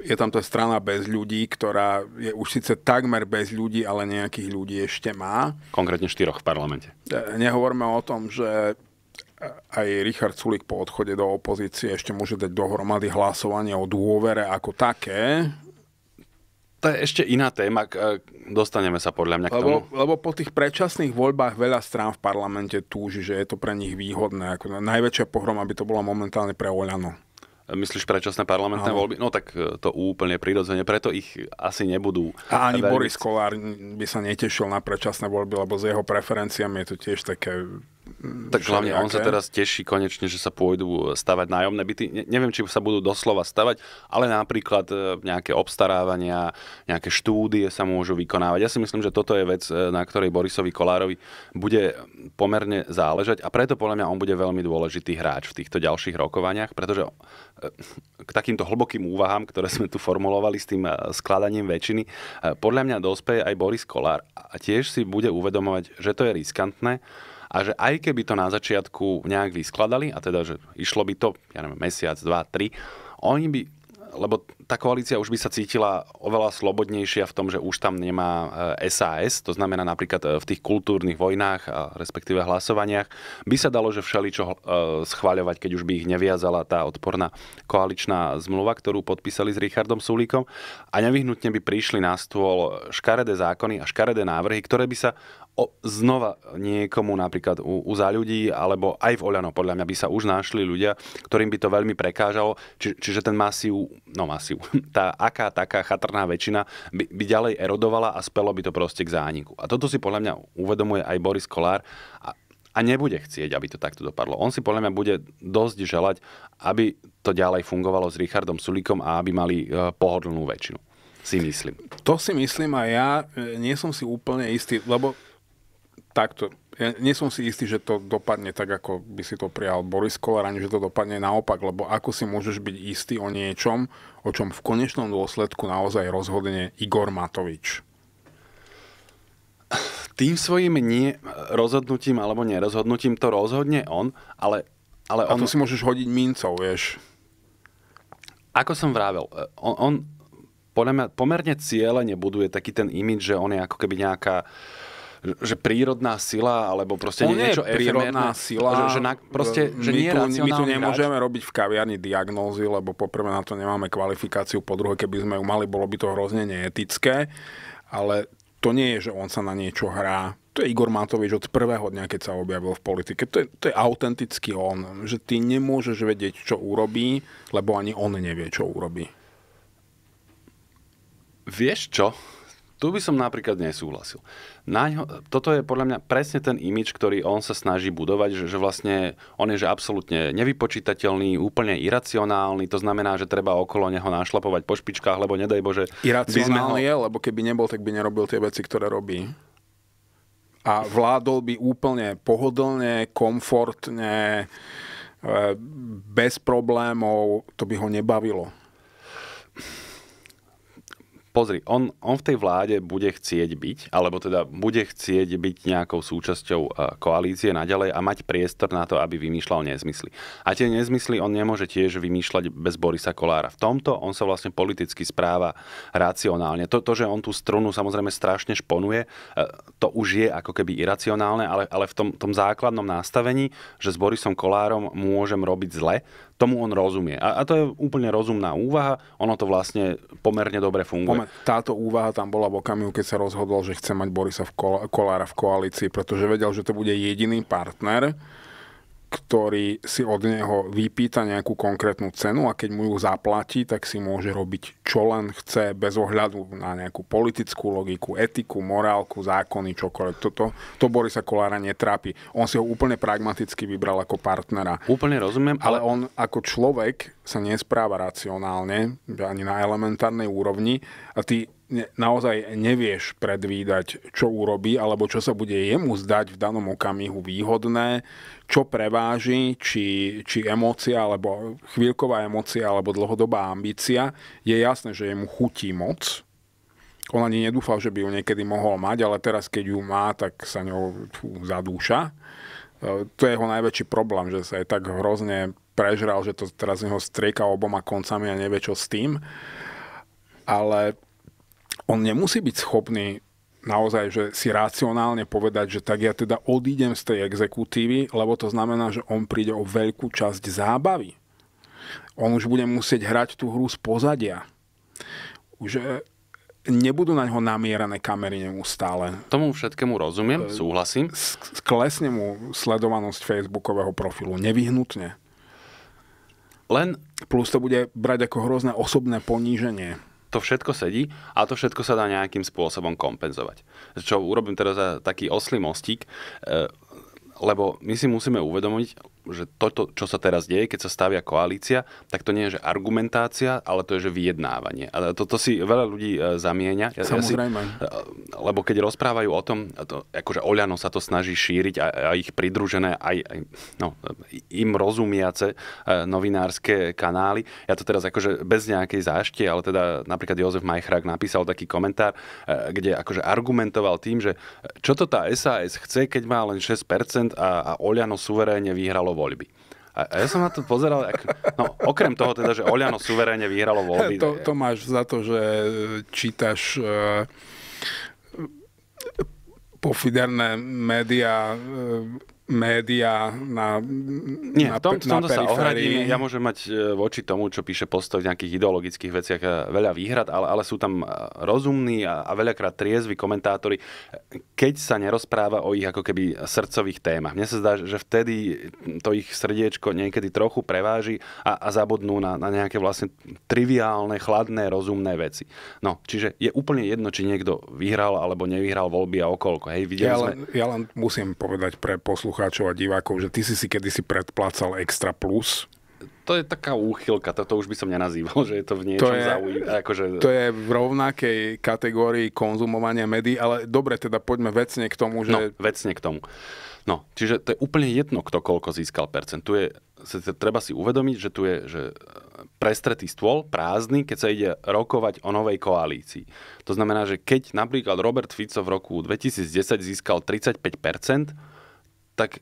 S1: je tam tá strana bez ľudí, ktorá je už síce takmer bez ľudí, ale nejakých ľudí ešte má. Konkrétne štyroch v parlamente. E, nehovorme o tom, že aj Richard Sulik po odchode do opozície ešte môže dať dohromady hlasovanie o dôvere ako také, to je ešte iná téma, e, dostaneme sa podľa mňa k lebo, tomu. Lebo po tých predčasných voľbách veľa strán v parlamente túži, že je to pre nich výhodné. Ako najväčšia pohroma by to bola momentálne pre Oľano.
S2: E, myslíš predčasné parlamentné Aha. voľby? No tak e, to úplne prirodzene, preto ich asi nebudú. A ani veriť. Boris
S1: Kolár by sa netešil na predčasné voľby, lebo s jeho preferenciami je to tiež také Mm, tak hlavne on sa teraz
S2: teší konečne, že sa pôjdu e, stavať nájomné byty. Ne, neviem, či sa budú doslova stavať, ale napríklad e, nejaké obstarávania, nejaké štúdie sa môžu vykonávať. Ja si myslím, že toto je vec, e, na ktorej Borisovi Kolárovi bude pomerne záležať a preto podľa mňa on bude veľmi dôležitý hráč v týchto ďalších rokovaniach, pretože k takýmto hlbokým úvahám, ktoré sme tu formulovali s tým skladaním väčšiny, podľa mňa dospeje aj Boris Kolár a tiež si bude uvedomovať, že to je riskantné, a že aj keby to na začiatku nejak vyskladali, a teda, že išlo by to, ja neviem, mesiac, dva, tri, oni by lebo tá koalícia už by sa cítila oveľa slobodnejšia v tom, že už tam nemá SAS, e, to znamená napríklad e, v tých kultúrnych vojnách a respektíve hlasovaniach, by sa dalo, že všeličo e, schváľovať, keď už by ich neviazala tá odporná koaličná zmluva, ktorú podpísali s Richardom Sulíkom a nevyhnutne by prišli na stôl škaredé zákony a škaredé návrhy, ktoré by sa o, znova niekomu napríklad u, u za ľudí, alebo aj v Oľano, podľa mňa by sa už našli ľudia, ktorým by to veľmi prekážalo, či, čiže ten masív, no masív, tá aká taká chatrná väčšina by, by ďalej erodovala a spelo by to proste k zániku. A toto si podľa mňa uvedomuje aj Boris Kolár a, a nebude chcieť, aby to takto dopadlo. On si podľa mňa bude dosť želať, aby to ďalej fungovalo s Richardom Sulikom a aby mali e, pohodlnú väčšinu si myslím.
S1: To si myslím a ja e, nie som si úplne istý, lebo takto. Ja nie som si istý, že to dopadne tak, ako by si to prijal Boris Kolár, ani že to dopadne naopak, lebo ako si môžeš byť istý o niečom, o čom v konečnom dôsledku naozaj rozhodne Igor Matovič?
S2: Tým svojim nie rozhodnutím alebo nerozhodnutím to rozhodne on, ale, ale on... A to si môžeš hodiť mincov, vieš. Ako som vravel, e, on, on podľa mňa pomerne cieľene buduje taký ten imidž, že on je ako keby nejaká
S1: uh, že prírodná sila, alebo proste nie niečo je prírodná efemérne, sila. Že, že na, proste, že my, nie tu, my tu nemôžeme hrač. robiť v kaviarni diagnózy, lebo poprvé na to nemáme kvalifikáciu, po druhé, keby sme ju mali, bolo by to hrozne neetické. Ale to nie je, že on sa na niečo hrá. To je Igor Matovič od prvého dňa, keď sa objavil v politike. To je, to je autentický on, že ty nemôžeš vedieť, čo urobí, lebo ani on nevie, čo urobí.
S2: Vieš čo? Tu by som napríklad nesúhlasil. ňo, toto je podľa mňa presne ten imič, ktorý on sa snaží budovať, že, že vlastne on je že absolútne nevypočítateľný, úplne iracionálny, to znamená, že treba okolo neho našlapovať
S1: po špičkách, lebo nedaj Bože... Iracionálny ho... je, lebo keby nebol, tak by nerobil tie veci, ktoré robí. A vládol by úplne pohodlne, komfortne, e, bez problémov, to by ho nebavilo
S2: Pozri, on, on v tej vláde bude chcieť byť, alebo teda bude chcieť byť nejakou súčasťou e, koalície naďalej a mať priestor na to, aby vymýšľal nezmysly. A tie nezmysly on nemôže tiež vymýšľať bez Borisa Kolára. V tomto on sa vlastne politicky správa racionálne. To, to že on tú strunu samozrejme strašne šponuje, e, to už je ako keby iracionálne, ale, ale v tom, tom základnom nastavení, že s Borisom Kolárom môžem robiť zle, tomu on rozumie. A, a to je úplne rozumná úvaha, ono to
S1: vlastne pomerne dobre funguje. Táto úvaha tam bola v okamihu, keď sa rozhodol, že chce mať Borisa v kol- Kolára v koalícii, pretože vedel, že to bude jediný partner, ktorý si od neho vypýta nejakú konkrétnu cenu a keď mu ju zaplatí, tak si môže robiť čo len chce bez ohľadu na nejakú politickú logiku, etiku, morálku, zákony, čokoľvek. Toto, to Borisa Kolára netrápi. On si ho úplne pragmaticky vybral ako partnera. Úplne rozumiem. Ale, ale on ako človek sa nespráva racionálne, ani na elementárnej úrovni a ty naozaj nevieš predvídať, čo urobí, alebo čo sa bude jemu zdať v danom okamihu výhodné, čo preváži, či, či emócia, alebo chvíľková emócia, alebo dlhodobá ambícia. Je jasné, že jemu chutí moc. On ani nedúfal, že by ju niekedy mohol mať, ale teraz, keď ju má, tak sa ňou zadúša. E, to je jeho najväčší problém, že sa je tak hrozne prežral, že to teraz z neho strieka oboma koncami a nevie čo s tým. Ale on nemusí byť schopný naozaj, že si racionálne povedať, že tak ja teda odídem z tej exekutívy, lebo to znamená, že on príde o veľkú časť zábavy. On už bude musieť hrať tú hru z pozadia. Už e, nebudú na ňo namierané kamery neustále. Tomu všetkému rozumiem, e, súhlasím. Sklesne mu sledovanosť facebookového profilu, nevyhnutne. Len plus to bude brať ako hrozné osobné poníženie
S2: to všetko sedí a to všetko sa dá nejakým spôsobom kompenzovať. Čo urobím teraz za taký oslý mostík, e, lebo my si musíme uvedomiť, že toto, čo sa teraz deje, keď sa stavia koalícia, tak to nie je, že argumentácia, ale to je, že vyjednávanie. A toto to si veľa ľudí e, zamieňa. Ja, Samozrejme. Ja si, e, lebo keď rozprávajú o tom, to, akože Oľano sa to snaží šíriť a, a ich pridružené, aj, aj no, im rozumiace e, novinárske kanály. Ja to teraz akože bez nejakej záštie, ale teda napríklad Jozef Majchrak napísal taký komentár, kde akože argumentoval tým, že čo to tá SAS chce, keď má len 6% a, a Oľano suverénne vyhralo vyhralo voľby. A ja som na to pozeral, ak, no okrem toho teda, že Oliano suverene vyhralo voľby. To, to
S1: máš za to, že e, čítaš uh, pofiderné médiá uh, média na, Nie, na, v tom, v tomto periférii. sa ohradím. Ja
S2: môžem mať e, voči tomu, čo píše postoj v nejakých ideologických veciach e, veľa výhrad, ale, ale sú tam e, rozumní a, a veľakrát triezvi komentátori, keď sa nerozpráva o ich ako keby srdcových témach. Mne sa zdá, že vtedy to ich srdiečko niekedy trochu preváži a, a zabodnú na, na nejaké vlastne triviálne, chladné, rozumné veci. No, čiže je úplne jedno, či niekto vyhral alebo nevyhral voľby a
S1: okolko. Hej, ja, len, sme... ja len musím povedať pre poslu poslucháčov a divákov, že ty si si kedysi predplácal Extra Plus to je taká úchylka, toto už by som nenazýval, že je to v niečom to je, akože... To je v rovnakej kategórii konzumovania médií, ale dobre, teda poďme vecne k tomu, že... No, vecne k tomu. No, čiže to je úplne jedno, kto koľko získal percent.
S2: Tu je, treba si uvedomiť, že tu je že prestretý stôl, prázdny, keď sa ide rokovať o novej koalícii. To znamená, že keď napríklad Robert Fico v roku 2010 získal 35 tak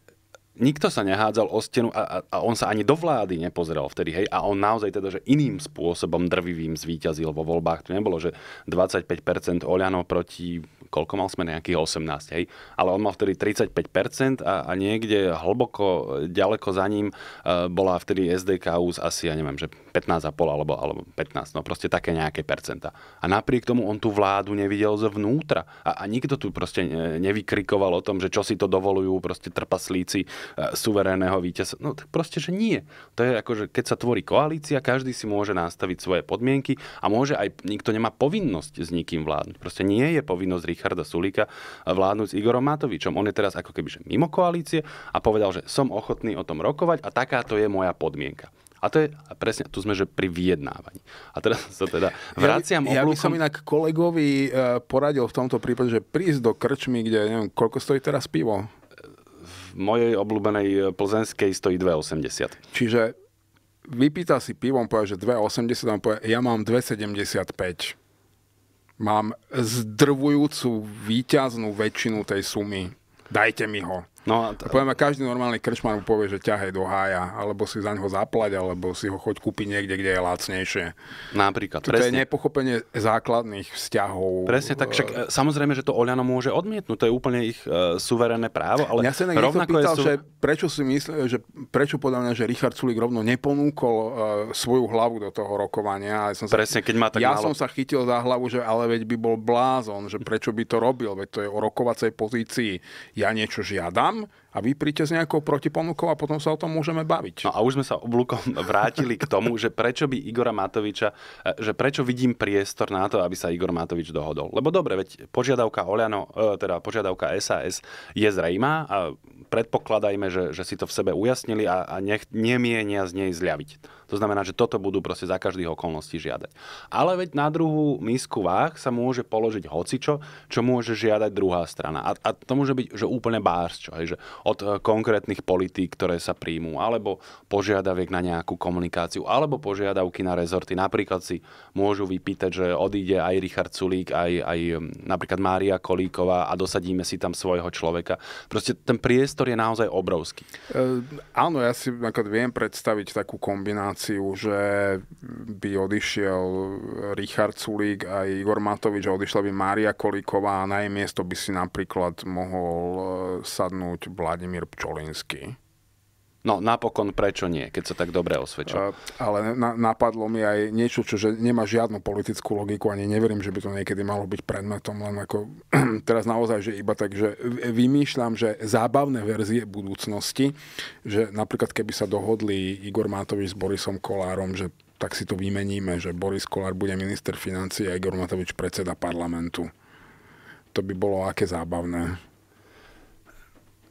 S2: nikto sa nehádzal o stenu a, a, a on sa ani do vlády nepozeral vtedy, hej, a on naozaj teda, že iným spôsobom drvivým zvíťazil vo voľbách. To nebolo, že 25% Oľano proti, koľko mal sme, nejakých 18, hej, ale on mal vtedy 35% a, a niekde hlboko, ďaleko za ním e, bola vtedy SDKU z asi, ja neviem, že 15,5 alebo, alebo 15, no proste také nejaké percenta. A napriek tomu on tú vládu nevidel zvnútra. A, a nikto tu proste nevykrikoval o tom, že čo si to dovolujú proste trpaslíci e, suverénneho víťaza. No tak proste, že nie. To je ako, že keď sa tvorí koalícia, každý si môže nastaviť svoje podmienky a môže aj, nikto nemá povinnosť s nikým vládnuť. Proste nie je povinnosť Richarda Sulíka e, vládnuť s Igorom Matovičom. On je teraz ako keby že mimo koalície a povedal, že som ochotný o tom rokovať a takáto je moja podmienka. A to je a presne, tu sme, že pri vyjednávaní. A teraz sa teda vraciam ja, oblúkom... Ja by som
S1: inak kolegovi e, poradil v tomto prípade, že prísť do krčmy, kde neviem, koľko stojí teraz pivo. V mojej obľúbenej e, plzenskej stojí 2,80. Čiže vypýta si pivom, povie, že 2,80, on povie, ja mám 2,75. Mám zdrvujúcu výťaznú väčšinu tej sumy. Dajte mi ho. No a, t- a poviem, každý normálny krčmar mu povie, že ťahaj do hája, alebo si za ňoho zaplať, alebo si ho choď kúpiť niekde, kde je lacnejšie. Napríklad. Toto presne. je nepochopenie základných vzťahov. Presne tak, eh, však eh,
S2: samozrejme, že to Oľano môže odmietnúť, to je úplne ich e, suverénne právo, ale som sa rovnako pýtal, je sú... že
S1: prečo si myslí, že prečo podľa mňa, že Richard Sulik rovno neponúkol e, svoju hlavu do toho rokovania. Ja som presne, sa, keď má tak Ja málo... som sa chytil za hlavu, že ale veď by bol blázon, že prečo by to robil, veď to je o rokovacej pozícii. Ja niečo žiadam, them a vy príďte s nejakou protiponukou a potom sa o tom môžeme
S2: baviť. No a už sme sa oblúkom vrátili k tomu, že prečo by Igora Matoviča, e, že prečo vidím priestor na to, aby sa Igor Matovič dohodol. Lebo dobre, veď požiadavka Oľano, e, teda požiadavka SAS je zrejmá a predpokladajme, že, že si to v sebe ujasnili a, a nech nemienia z nej zľaviť. To znamená, že toto budú proste za každých okolností žiadať. Ale veď na druhú misku váh sa môže položiť hocičo, čo môže žiadať druhá strana. A, a to môže byť že úplne bárs, čo, hej, že od eh, konkrétnych politík, ktoré sa príjmú, alebo požiadaviek na nejakú komunikáciu, alebo požiadavky na rezorty. Napríklad si môžu vypýtať, že odíde aj Richard Sulík, aj, aj hm, napríklad Mária Kolíková a dosadíme si tam svojho človeka. Proste ten priestor je naozaj obrovský.
S1: E, áno, ja si viem predstaviť takú kombináciu, že by odišiel Richard Sulík a Igor Matovič a odišla by Mária Kolíková a na jej miesto by si napríklad mohol eh, sadnúť Bla Vladimír Pčolinský. No napokon prečo nie, keď sa tak dobre osvedčil. Eh, ale na, napadlo mi aj niečo, čo že nemá žiadnu politickú logiku, ani neverím, že by to niekedy malo byť predmetom, len ako teraz naozaj, že iba tak, že vymýšľam, že zábavné verzie budúcnosti, že napríklad keby sa dohodli Igor Matovič s Borisom Kolárom, že tak si to vymeníme, že Boris Kolár bude minister financie a Igor Matovič predseda parlamentu. To by bolo aké zábavné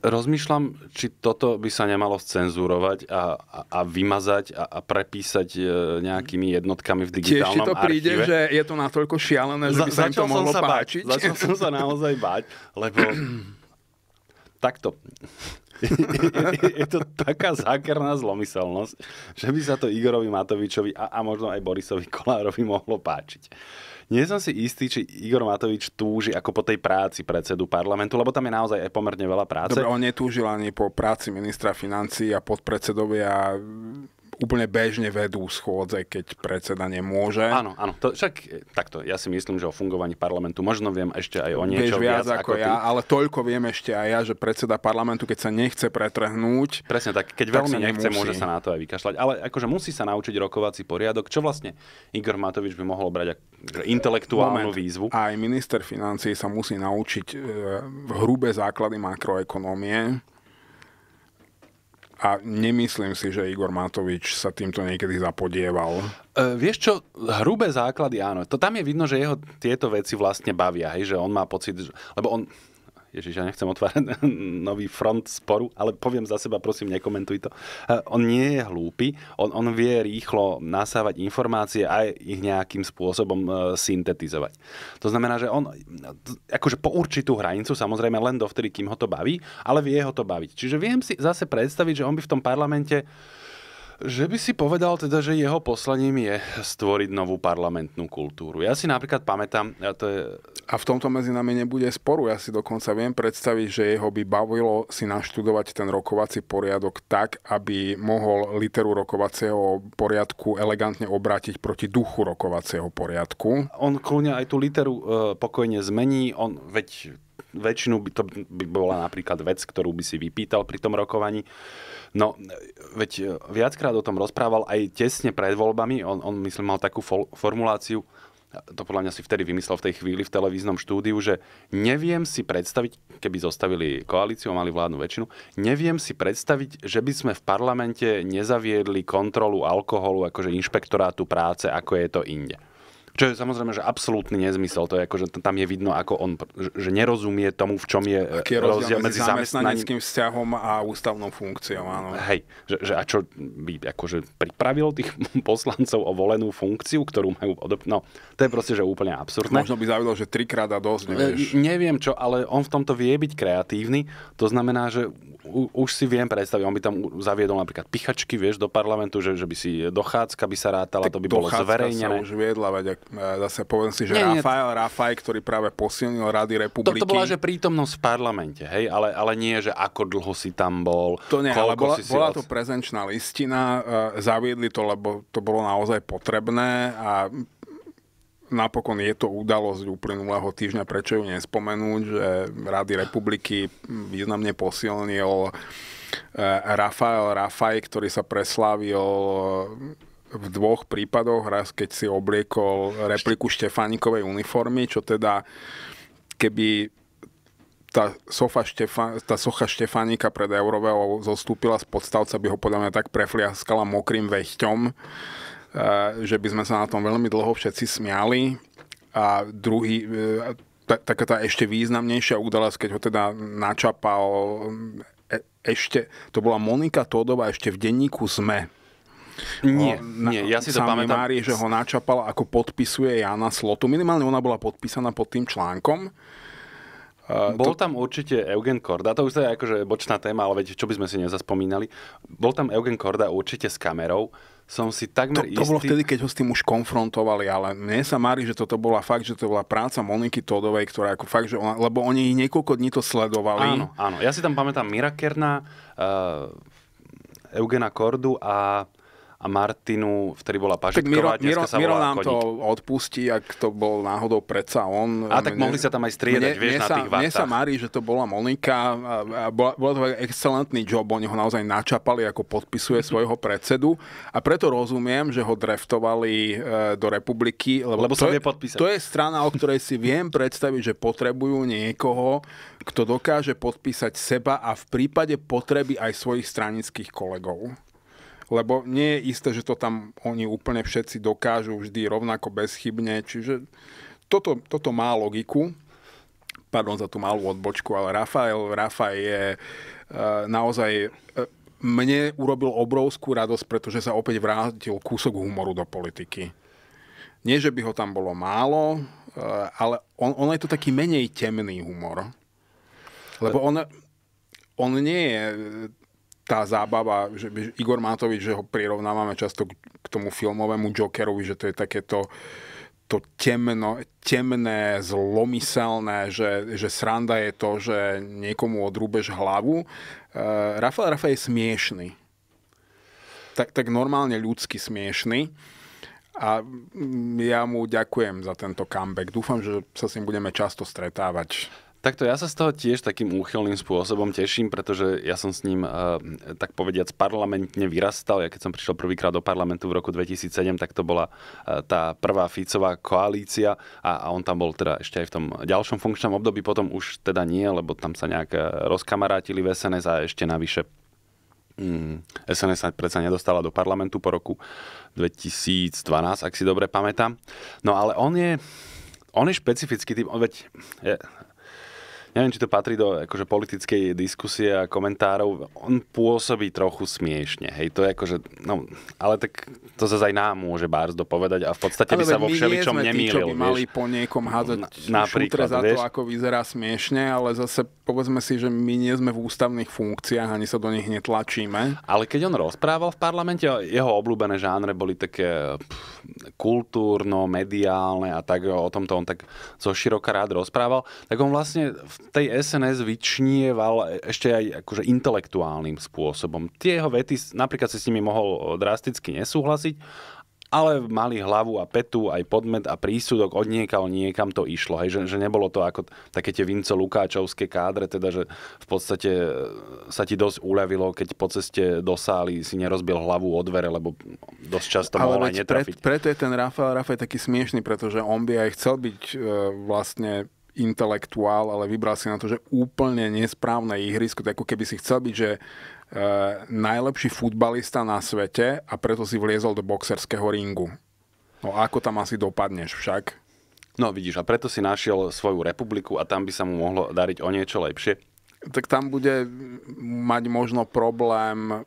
S2: rozmýšľam, či toto by sa nemalo scenzurovať a, a, a vymazať a, a prepísať e, nejakými jednotkami v digitálnom Tiež to príde, archíve. že
S1: je to natoľko šialené, že za, by sa im to mohlo sa páčiť. začal som sa naozaj
S2: báť, lebo takto. je to taká zákerná zlomyselnosť, že by sa to Igorovi Matovičovi a, a možno aj Borisovi Kolárovi mohlo páčiť. Nie som si istý, či Igor Matovič túži ako po tej práci predsedu parlamentu, lebo tam je naozaj
S1: aj pomerne veľa práce. Dobre, on netúžil ani po práci ministra financí a podpredsedovia úplne bežne vedú schôdze, keď predseda nemôže. Áno, áno.
S2: To, však e, takto, ja si myslím, že o fungovaní parlamentu možno viem ešte aj o niečo Bež viac, viac ako, ako ty. ja, ale
S1: toľko viem ešte aj ja, že predseda parlamentu, keď sa nechce pretrhnúť... Presne tak, keď veľmi nechce, nemusí. môže sa na
S2: to aj vykašľať. Ale akože musí sa naučiť rokovací poriadok, čo vlastne Igor Matovič by mohol
S1: brať ako intelektuálnu Moment. výzvu. Aj minister financií sa musí naučiť e, v hrubé základy makroekonomie. A nemyslím si, že Igor Matovič sa týmto niekedy zapodieval.
S2: E, vieš čo, hrubé základy áno. To tam je vidno, že jeho tieto veci vlastne bavia, hej, že on má pocit, že, lebo on, Ježiš, ja nechcem otvárať nový front sporu, ale poviem za seba, prosím, nekomentuj to. E, on nie je hlúpy, on, on vie rýchlo nasávať informácie a ich nejakým spôsobom e, syntetizovať. To znamená, že on akože po určitú hranicu, samozrejme len dovtedy, kým ho to baví, ale vie ho to baviť. Čiže viem si zase predstaviť, že on by v tom parlamente že by si povedal teda, že jeho poslaním je stvoriť novú parlamentnú kultúru. Ja si napríklad pamätám... A, to je...
S1: a v tomto medzi nami nebude sporu. Ja si dokonca viem predstaviť, že jeho by bavilo si naštudovať ten rokovací poriadok tak, aby mohol literu rokovacieho poriadku elegantne obrátiť proti duchu rokovacieho poriadku. On kľúňa aj tú literu e, pokojne zmení. On, veď väčšinu by
S2: to by bola napríklad vec, ktorú by si vypýtal pri tom rokovaní. No, veď e, viackrát o tom rozprával aj tesne pred voľbami. On, on myslím, mal takú fol- formuláciu, to podľa mňa si vtedy vymyslel v tej chvíli v televíznom štúdiu, že neviem si predstaviť, keby zostavili koalíciu a mali vládnu väčšinu, neviem si predstaviť, že by sme v parlamente nezaviedli kontrolu alkoholu, akože inšpektorátu práce, ako je to inde. Čo je samozrejme, že absolútny nezmysel. To je ako, že tam je vidno, ako on že nerozumie tomu, v čom je, e, je rozdiel, rozdiel medzi zamestnaneckým
S1: vzťahom a ústavnou funkciou. Áno.
S2: Hej, že, že a čo by akože pripravilo tých poslancov o volenú funkciu, ktorú majú odop... No, to je proste, že úplne absurdné. Možno by zavedol, že trikrát a dosť, nevieš. Neviem čo, ale on v tomto vie byť kreatívny. To znamená, že u, už si viem predstaviť, on by tam zaviedol napríklad pichačky, vieš, do parlamentu, že, že by si e, dochádzka by sa rátala, tak to by bolo zverejnené. Sa už
S1: viedla, veď e, zase poviem si, že nie, Rafael nie. Rafael, ktorý práve posilnil Rady republiky. To, to bola, že prítomnosť v
S2: parlamente,
S1: hej, ale, ale nie, že ako dlho si tam bol. To nie, ale bola, si bola si... to prezenčná listina, e, zaviedli to, lebo to bolo naozaj potrebné a Napokon je to udalosť uplynulého týždňa, prečo ju nespomenúť, že Rady republiky významne posilnil e, Rafael Rafaj, ktorý sa preslávil v dvoch prípadoch, raz keď si obliekol repliku Štefánikovej uniformy, čo teda keby tá, sofa Štefa, tá socha Štefánika pred Eurového zostúpila z podstavca, by ho podľa mňa tak prefliaskala mokrým vešťom, Eh, že by sme sa na tom veľmi dlho všetci smiali a druhý, eh, taká tá ešte významnejšia udalosť, keď ho teda načapal eh, e, ešte, to bola Monika Todová ešte v denníku sme. Nie, na, nie, ja si to pamätám. Mári, že ho načapala, ako podpisuje Jana Slotu. Minimálne ona bola podpísaná pod tým článkom. Uh, Bol to... tam
S2: určite Eugen Korda, to už je akože bočná téma, ale veď, čo by sme si nezaspomínali. Bol tam Eugen Korda určite s kamerou som si takmer to, to istý... bolo vtedy,
S1: keď ho s tým už konfrontovali, ale mne sa mári, že toto bola fakt, že to bola práca Moniky Todovej, ktorá ako fakt, že ona, lebo oni ich niekoľko dní to sledovali. Áno, áno. Ja si tam pamätám Mira Kerna, uh, eh, Eugena
S2: Kordu a a Martinu, ktorej bola Pažitková, tak Miro, Miro, sa Miro nám to
S1: odpustí, ak to bol náhodou predsa on. A tak mne, mohli sa tam aj striedať, mne, vieš, mne na tých sa, Mne sa marí, že to bola Monika, a, a bola, bola to excelentný job, oni ho naozaj načapali, ako podpisuje svojho predsedu a preto rozumiem, že ho dreftovali e, do republiky, lebo, lebo to, je, podpísať. to je strana, o ktorej si viem predstaviť, že potrebujú niekoho, kto dokáže podpísať seba a v prípade potreby aj svojich stranických kolegov lebo nie je isté, že to tam oni úplne všetci dokážu vždy rovnako bezchybne, čiže toto, toto má logiku. Pardon za tú malú odbočku, ale Rafael, Rafa je e, naozaj... E, mne urobil obrovskú radosť, pretože sa opäť vrátil kúsok humoru do politiky. Nie, že by ho tam bolo málo, e, ale on, on je to taký menej temný humor. Lebo e- on, on nie je tá zábava, že Igor Matovič, že ho prirovnávame často k tomu filmovému Jokerovi, že to je takéto to temno, temné, zlomyselné, že, že sranda je to, že niekomu odrúbeš hlavu. Uh, Rafael Rafa je smiešný. Tak, tak normálne ľudsky smiešný. A ja mu ďakujem za tento comeback. Dúfam, že sa s ním budeme často stretávať. Takto ja sa z toho tiež
S2: takým úchylným spôsobom teším, pretože ja som s ním, e, tak povediac, parlamentne vyrastal. Ja keď som prišiel prvýkrát do parlamentu v roku 2007, tak to bola e, tá prvá Ficová koalícia a, a on tam bol teda ešte aj v tom ďalšom funkčnom období, potom už teda nie, lebo tam sa nejak eh, rozkamarátili v SNS a ešte navyše mm, SNS sa predsa nedostala do parlamentu po roku 2012, ak si dobre pamätám. No ale on je on je špecifický typ, veď neviem, či to patrí do akože, politickej diskusie a komentárov, on pôsobí trochu smiešne, hej, to je akože, no, ale tak to zase aj nám môže Bárs dopovedať a v podstate ale by sa vo všeličom nemýlil. Ale my mali
S1: po niekom hádzať na, napríklad, za to, ako vyzerá smiešne, ale zase povedzme si, že my nie sme v ústavných funkciách, ani sa do nich netlačíme. Ale keď on rozprával
S2: v parlamente, jeho obľúbené žánre boli také kultúrno, mediálne a tak o tomto on tak zo široka rád rozprával, tak on vlastne v tej SNS vyčnieval ešte aj akože intelektuálnym spôsobom. Tie jeho vety, napríklad si s nimi mohol eh, drasticky nesúhlasiť, ale mali hlavu a petu, aj podmet a prísudok, od niekaľ niekam to išlo. Hej, že, že nebolo to ako také tie Vinco Lukáčovské kádre, teda že v podstate eh, sa ti dosť uľavilo, keď po ceste do sály si nerozbil hlavu o dvere, lebo dosť často ale mohol aj netrafiť.
S1: Pred, preto je ten Rafael Rafa taký smiešný, pretože on by aj chcel byť e, vlastne intelektuál, ale vybral si na to, že úplne nesprávne ihrisko, tak ako keby si chcel byť, že e, najlepší futbalista na svete a preto si vliezol do boxerského ringu. No ako tam asi dopadneš však? No vidíš, a preto si našiel svoju republiku a tam by sa mu mohlo dariť o niečo lepšie. Tak tam bude mať možno problém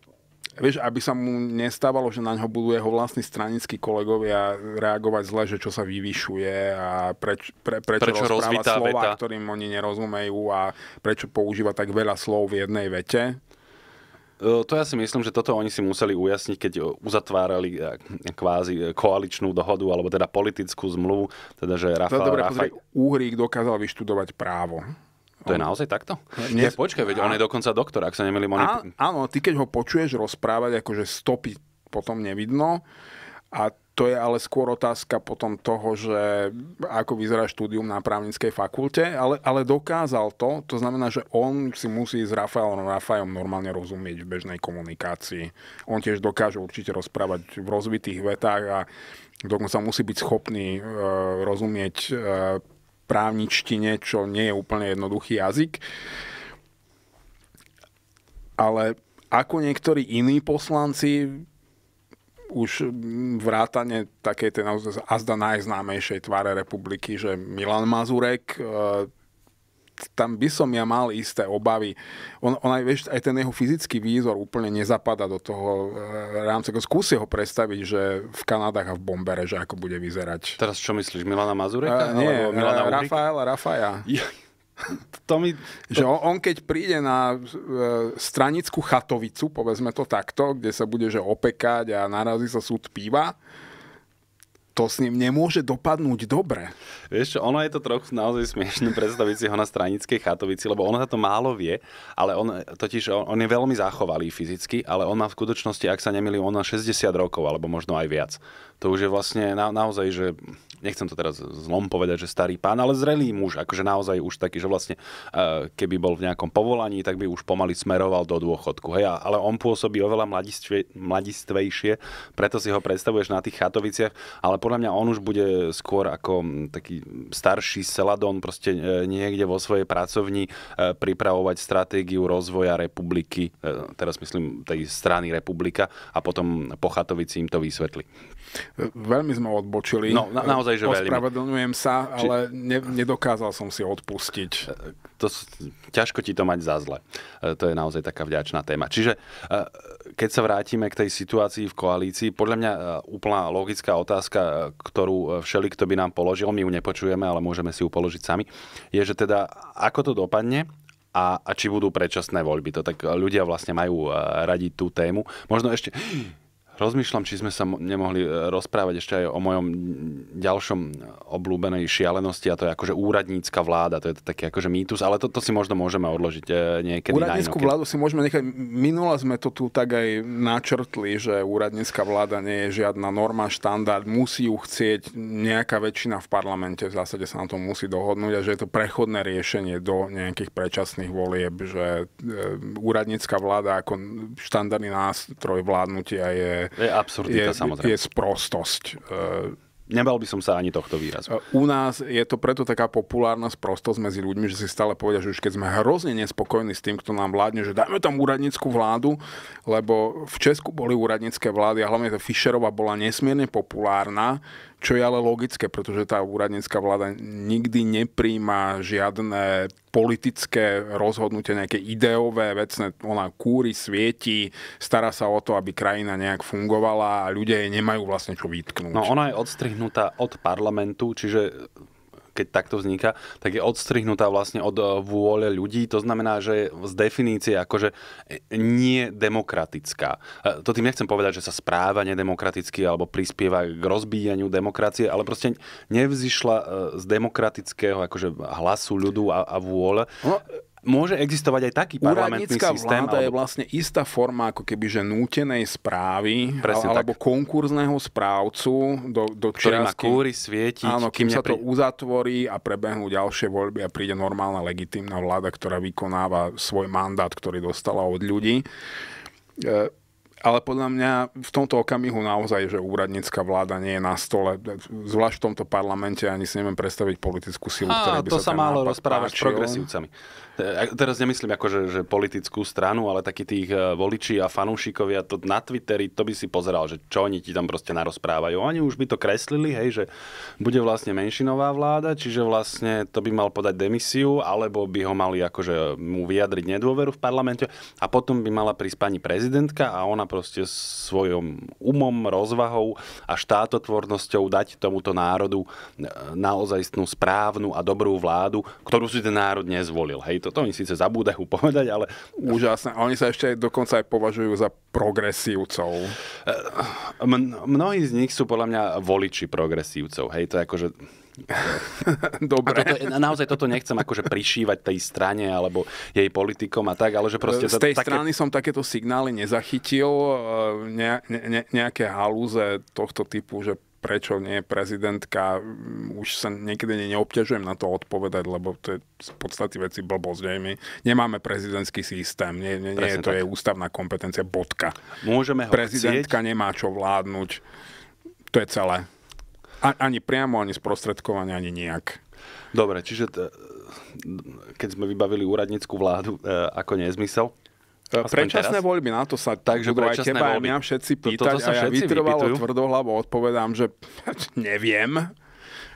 S1: Vieš, aby sa mu nestávalo, že na ňo budú jeho vlastní stranickí kolegovia reagovať zle, že čo sa vyvyšuje a preč, pre, prečo, prečo rozpráva slova, veta? ktorým oni nerozumejú a prečo používa tak veľa slov v jednej vete. E, to ja si myslím, že toto oni si museli
S2: ujasniť, keď e, uzatvárali e, kvázi koaličnú dohodu, alebo teda politickú zmluvu, teda že no, Rafael... Dobre, Rafael...
S1: Úhrík dokázal vyštudovať právo. To je naozaj takto? No, Nie, ja, počkaj, veď a... on je
S2: dokonca doktor, ak sa nemili moni...
S1: Áno, ty keď ho počuješ rozprávať, akože stopy potom nevidno a to je ale skôr otázka potom toho, že ako vyzerá štúdium na právnickej fakulte, ale, ale dokázal to. To znamená, že on si musí s Rafaelom Rafajom normálne rozumieť v bežnej komunikácii. On tiež dokáže určite rozprávať v rozvitých vetách a dokonca musí byť schopný e, rozumieť e, právničtine, čo nie je úplne jednoduchý jazyk. Ale ako niektorí iní poslanci už vrátane také tej naozaj azda najznámejšej tváre republiky, že Milan Mazurek, e, tam by som ja mal isté obavy. On, on aj, vieš, aj ten jeho fyzický výzor úplne nezapadá do toho e, rámca. Skúsi ho predstaviť, že v Kanadách a v Bombere, že ako bude vyzerať. Teraz čo myslíš, Milana Mazureka? Uh, nie, alebo Milana eh, Uhríka? Rafaela Rafaja. Ja, to mi... Že on, on keď príde na e, stranickú chatovicu, povedzme to takto, kde sa bude že opekať a narazí sa súd píva, to s ním nemôže dopadnúť dobre.
S2: Vieš čo, ono je to trochu naozaj smiešne predstaviť si ho na stranickej chatovici, lebo ono sa to málo vie, ale on totiž on, on je veľmi zachovalý fyzicky, ale on má v skutočnosti, ak sa nemýlim, on má 60 rokov, alebo možno aj viac. To už je vlastne na, naozaj, že nechcem to teraz zlom povedať, že starý pán, ale zrelý muž, akože naozaj už taký, že vlastne eh, keby bol v nejakom povolaní, tak by už pomaly smeroval do dôchodku. Hej, ale on pôsobí oveľa mladistve, mladistvejšie, preto si ho predstavuješ na tých chatoviciach, ale podľa mňa on už bude skôr ako hm, taký starší Seladon, proste eh, niekde vo svojej pracovni eh, pripravovať stratégiu rozvoja republiky, teraz myslím tej strany republika a potom po chatovici im to vysvetli. Veľmi sme odbočili. No, na, naozaj, že veľmi.
S1: Ospravedlňujem sa, ale Či... ne, nedokázal som si odpustiť. E, to, ťažko
S2: ti to mať za zle. E, to je naozaj taká vďačná téma. Čiže e, keď sa vrátime k tej situácii v koalícii, podľa mňa úplná logická otázka, ktorú všeli, kto by nám položil, my ju nepočujeme, ale môžeme si ju položiť sami, je, že teda ako to dopadne, a, a či budú predčasné voľby. To tak ľudia vlastne majú radiť tú tému. Možno ešte Rozmýšľam, či sme sa nemohli e, rozprávať ešte aj o mojom ďalšom oblúbenej šialenosti a to je akože úradnícka vláda, to je taký akože mýtus, ale to, to si možno môžeme odložiť e, niekedy. Úradnícku vládu
S1: si môžeme nechať, minule sme to tu tak aj načrtli, že úradnícka vláda nie je žiadna norma, štandard, musí ju chcieť nejaká väčšina v parlamente, v zásade sa na tom musí dohodnúť a že je to prechodné riešenie do nejakých predčasných volieb, že e, úradnícka vláda ako štandardný nástroj vládnutia je je, absurdita, je, samozrejme. je sprostosť. Eh, Nebal by som sa ani tohto výrazu. Eh, u nás je to preto taká populárna sprostosť medzi ľuďmi, že si stále povedia, že už keď sme hrozne nespokojní s tým, kto nám vládne, že dajme tam úradnickú vládu, lebo v Česku boli úradnické vlády a hlavne tá Fischerová bola nesmierne populárna, čo je ale logické, pretože tá úradnícka vláda nikdy nepríjma žiadne politické rozhodnutie, nejaké ideové, vecné, ona kúri, svieti, stará sa o to, aby krajina nejak fungovala a ľudia jej nemajú vlastne čo vytknúť. No ona je odstrihnutá od parlamentu,
S2: čiže keď takto vzniká, tak je odstrihnutá vlastne od eh, vôle ľudí. To znamená, že je z definície akože eh, nie demokratická. Eh, to tým nechcem povedať, že sa správa nedemokraticky alebo prispieva k rozbíjaniu demokracie, ale proste nevzýšla z demokratického akože hlasu ľudu a, a vôle. No, Môže existovať aj taký parlamentný Úradnická systém. vláda alebo... je
S1: vlastne istá forma ako keby že nútenej správy Presne alebo tak. konkurzného správcu do, do Ktorý má kúry, svietiť. Áno, kým, kým nepri... sa to uzatvorí a prebehnú ďalšie voľby a príde normálna legitímna vláda, ktorá vykonáva svoj mandát, ktorý dostala od ľudí. E- ale podľa mňa v tomto okamihu naozaj, že úradnícka vláda nie je na stole, zvlášť v tomto parlamente, ani si neviem predstaviť politickú silu, ktorá by to sa, sa málo rozprávať s progresívcami teraz
S2: nemyslím ako, že, že politickú stranu, ale takí tých e, voliči a fanúšikovia to na Twitteri, to by si pozeral, že čo oni ti tam proste narozprávajú. Oni už by to kreslili, hej, že bude vlastne menšinová vláda, čiže vlastne to by mal podať demisiu, alebo by ho mali akože mu vyjadriť nedôveru v parlamente a potom by mala prísť pani prezidentka a ona proste svojom umom, rozvahou a štátotvornosťou dať tomuto národu e, naozajstnú správnu a dobrú vládu, ktorú si ten národ nezvolil. Hej, toto oni síce zabúdajú povedať, ale... Úžasné. A oni sa ešte dokonca aj považujú za progresívcov. Eh, mnohí z nich sú podľa mňa voliči progresívcov. Hej, to je akože... Dobre. A toto, naozaj toto nechcem akože prišívať tej strane alebo jej politikom a tak, ale že proste... Eh, z tej také... strany
S1: som takéto signály nezachytil, eh, ne, ne, nejaké halúze tohto typu, že prečo nie prezidentka, mm, už sa niekedy neobťažujem na to odpovedať, lebo to je v podstate veci blbosť. Aj my nemáme prezidentský systém, nie, nie, nie je to tak. je ústavná kompetencia, bodka. Môžeme ho Prezidentka chcieť. nemá čo vládnuť, to je celé. A, ani priamo, ani sprostredkovanie, ani nejak. Dobre, čiže t- keď sme vybavili úradnickú vládu
S2: e, ako nezmysel,
S1: Aspoň Predčasné teraz. voľby, na to sa Takže budú aj teba, voľby. aj všetci pýtať. Sa a ja vytrvalo vypytujú. tvrdohlavo odpovedám, že neviem.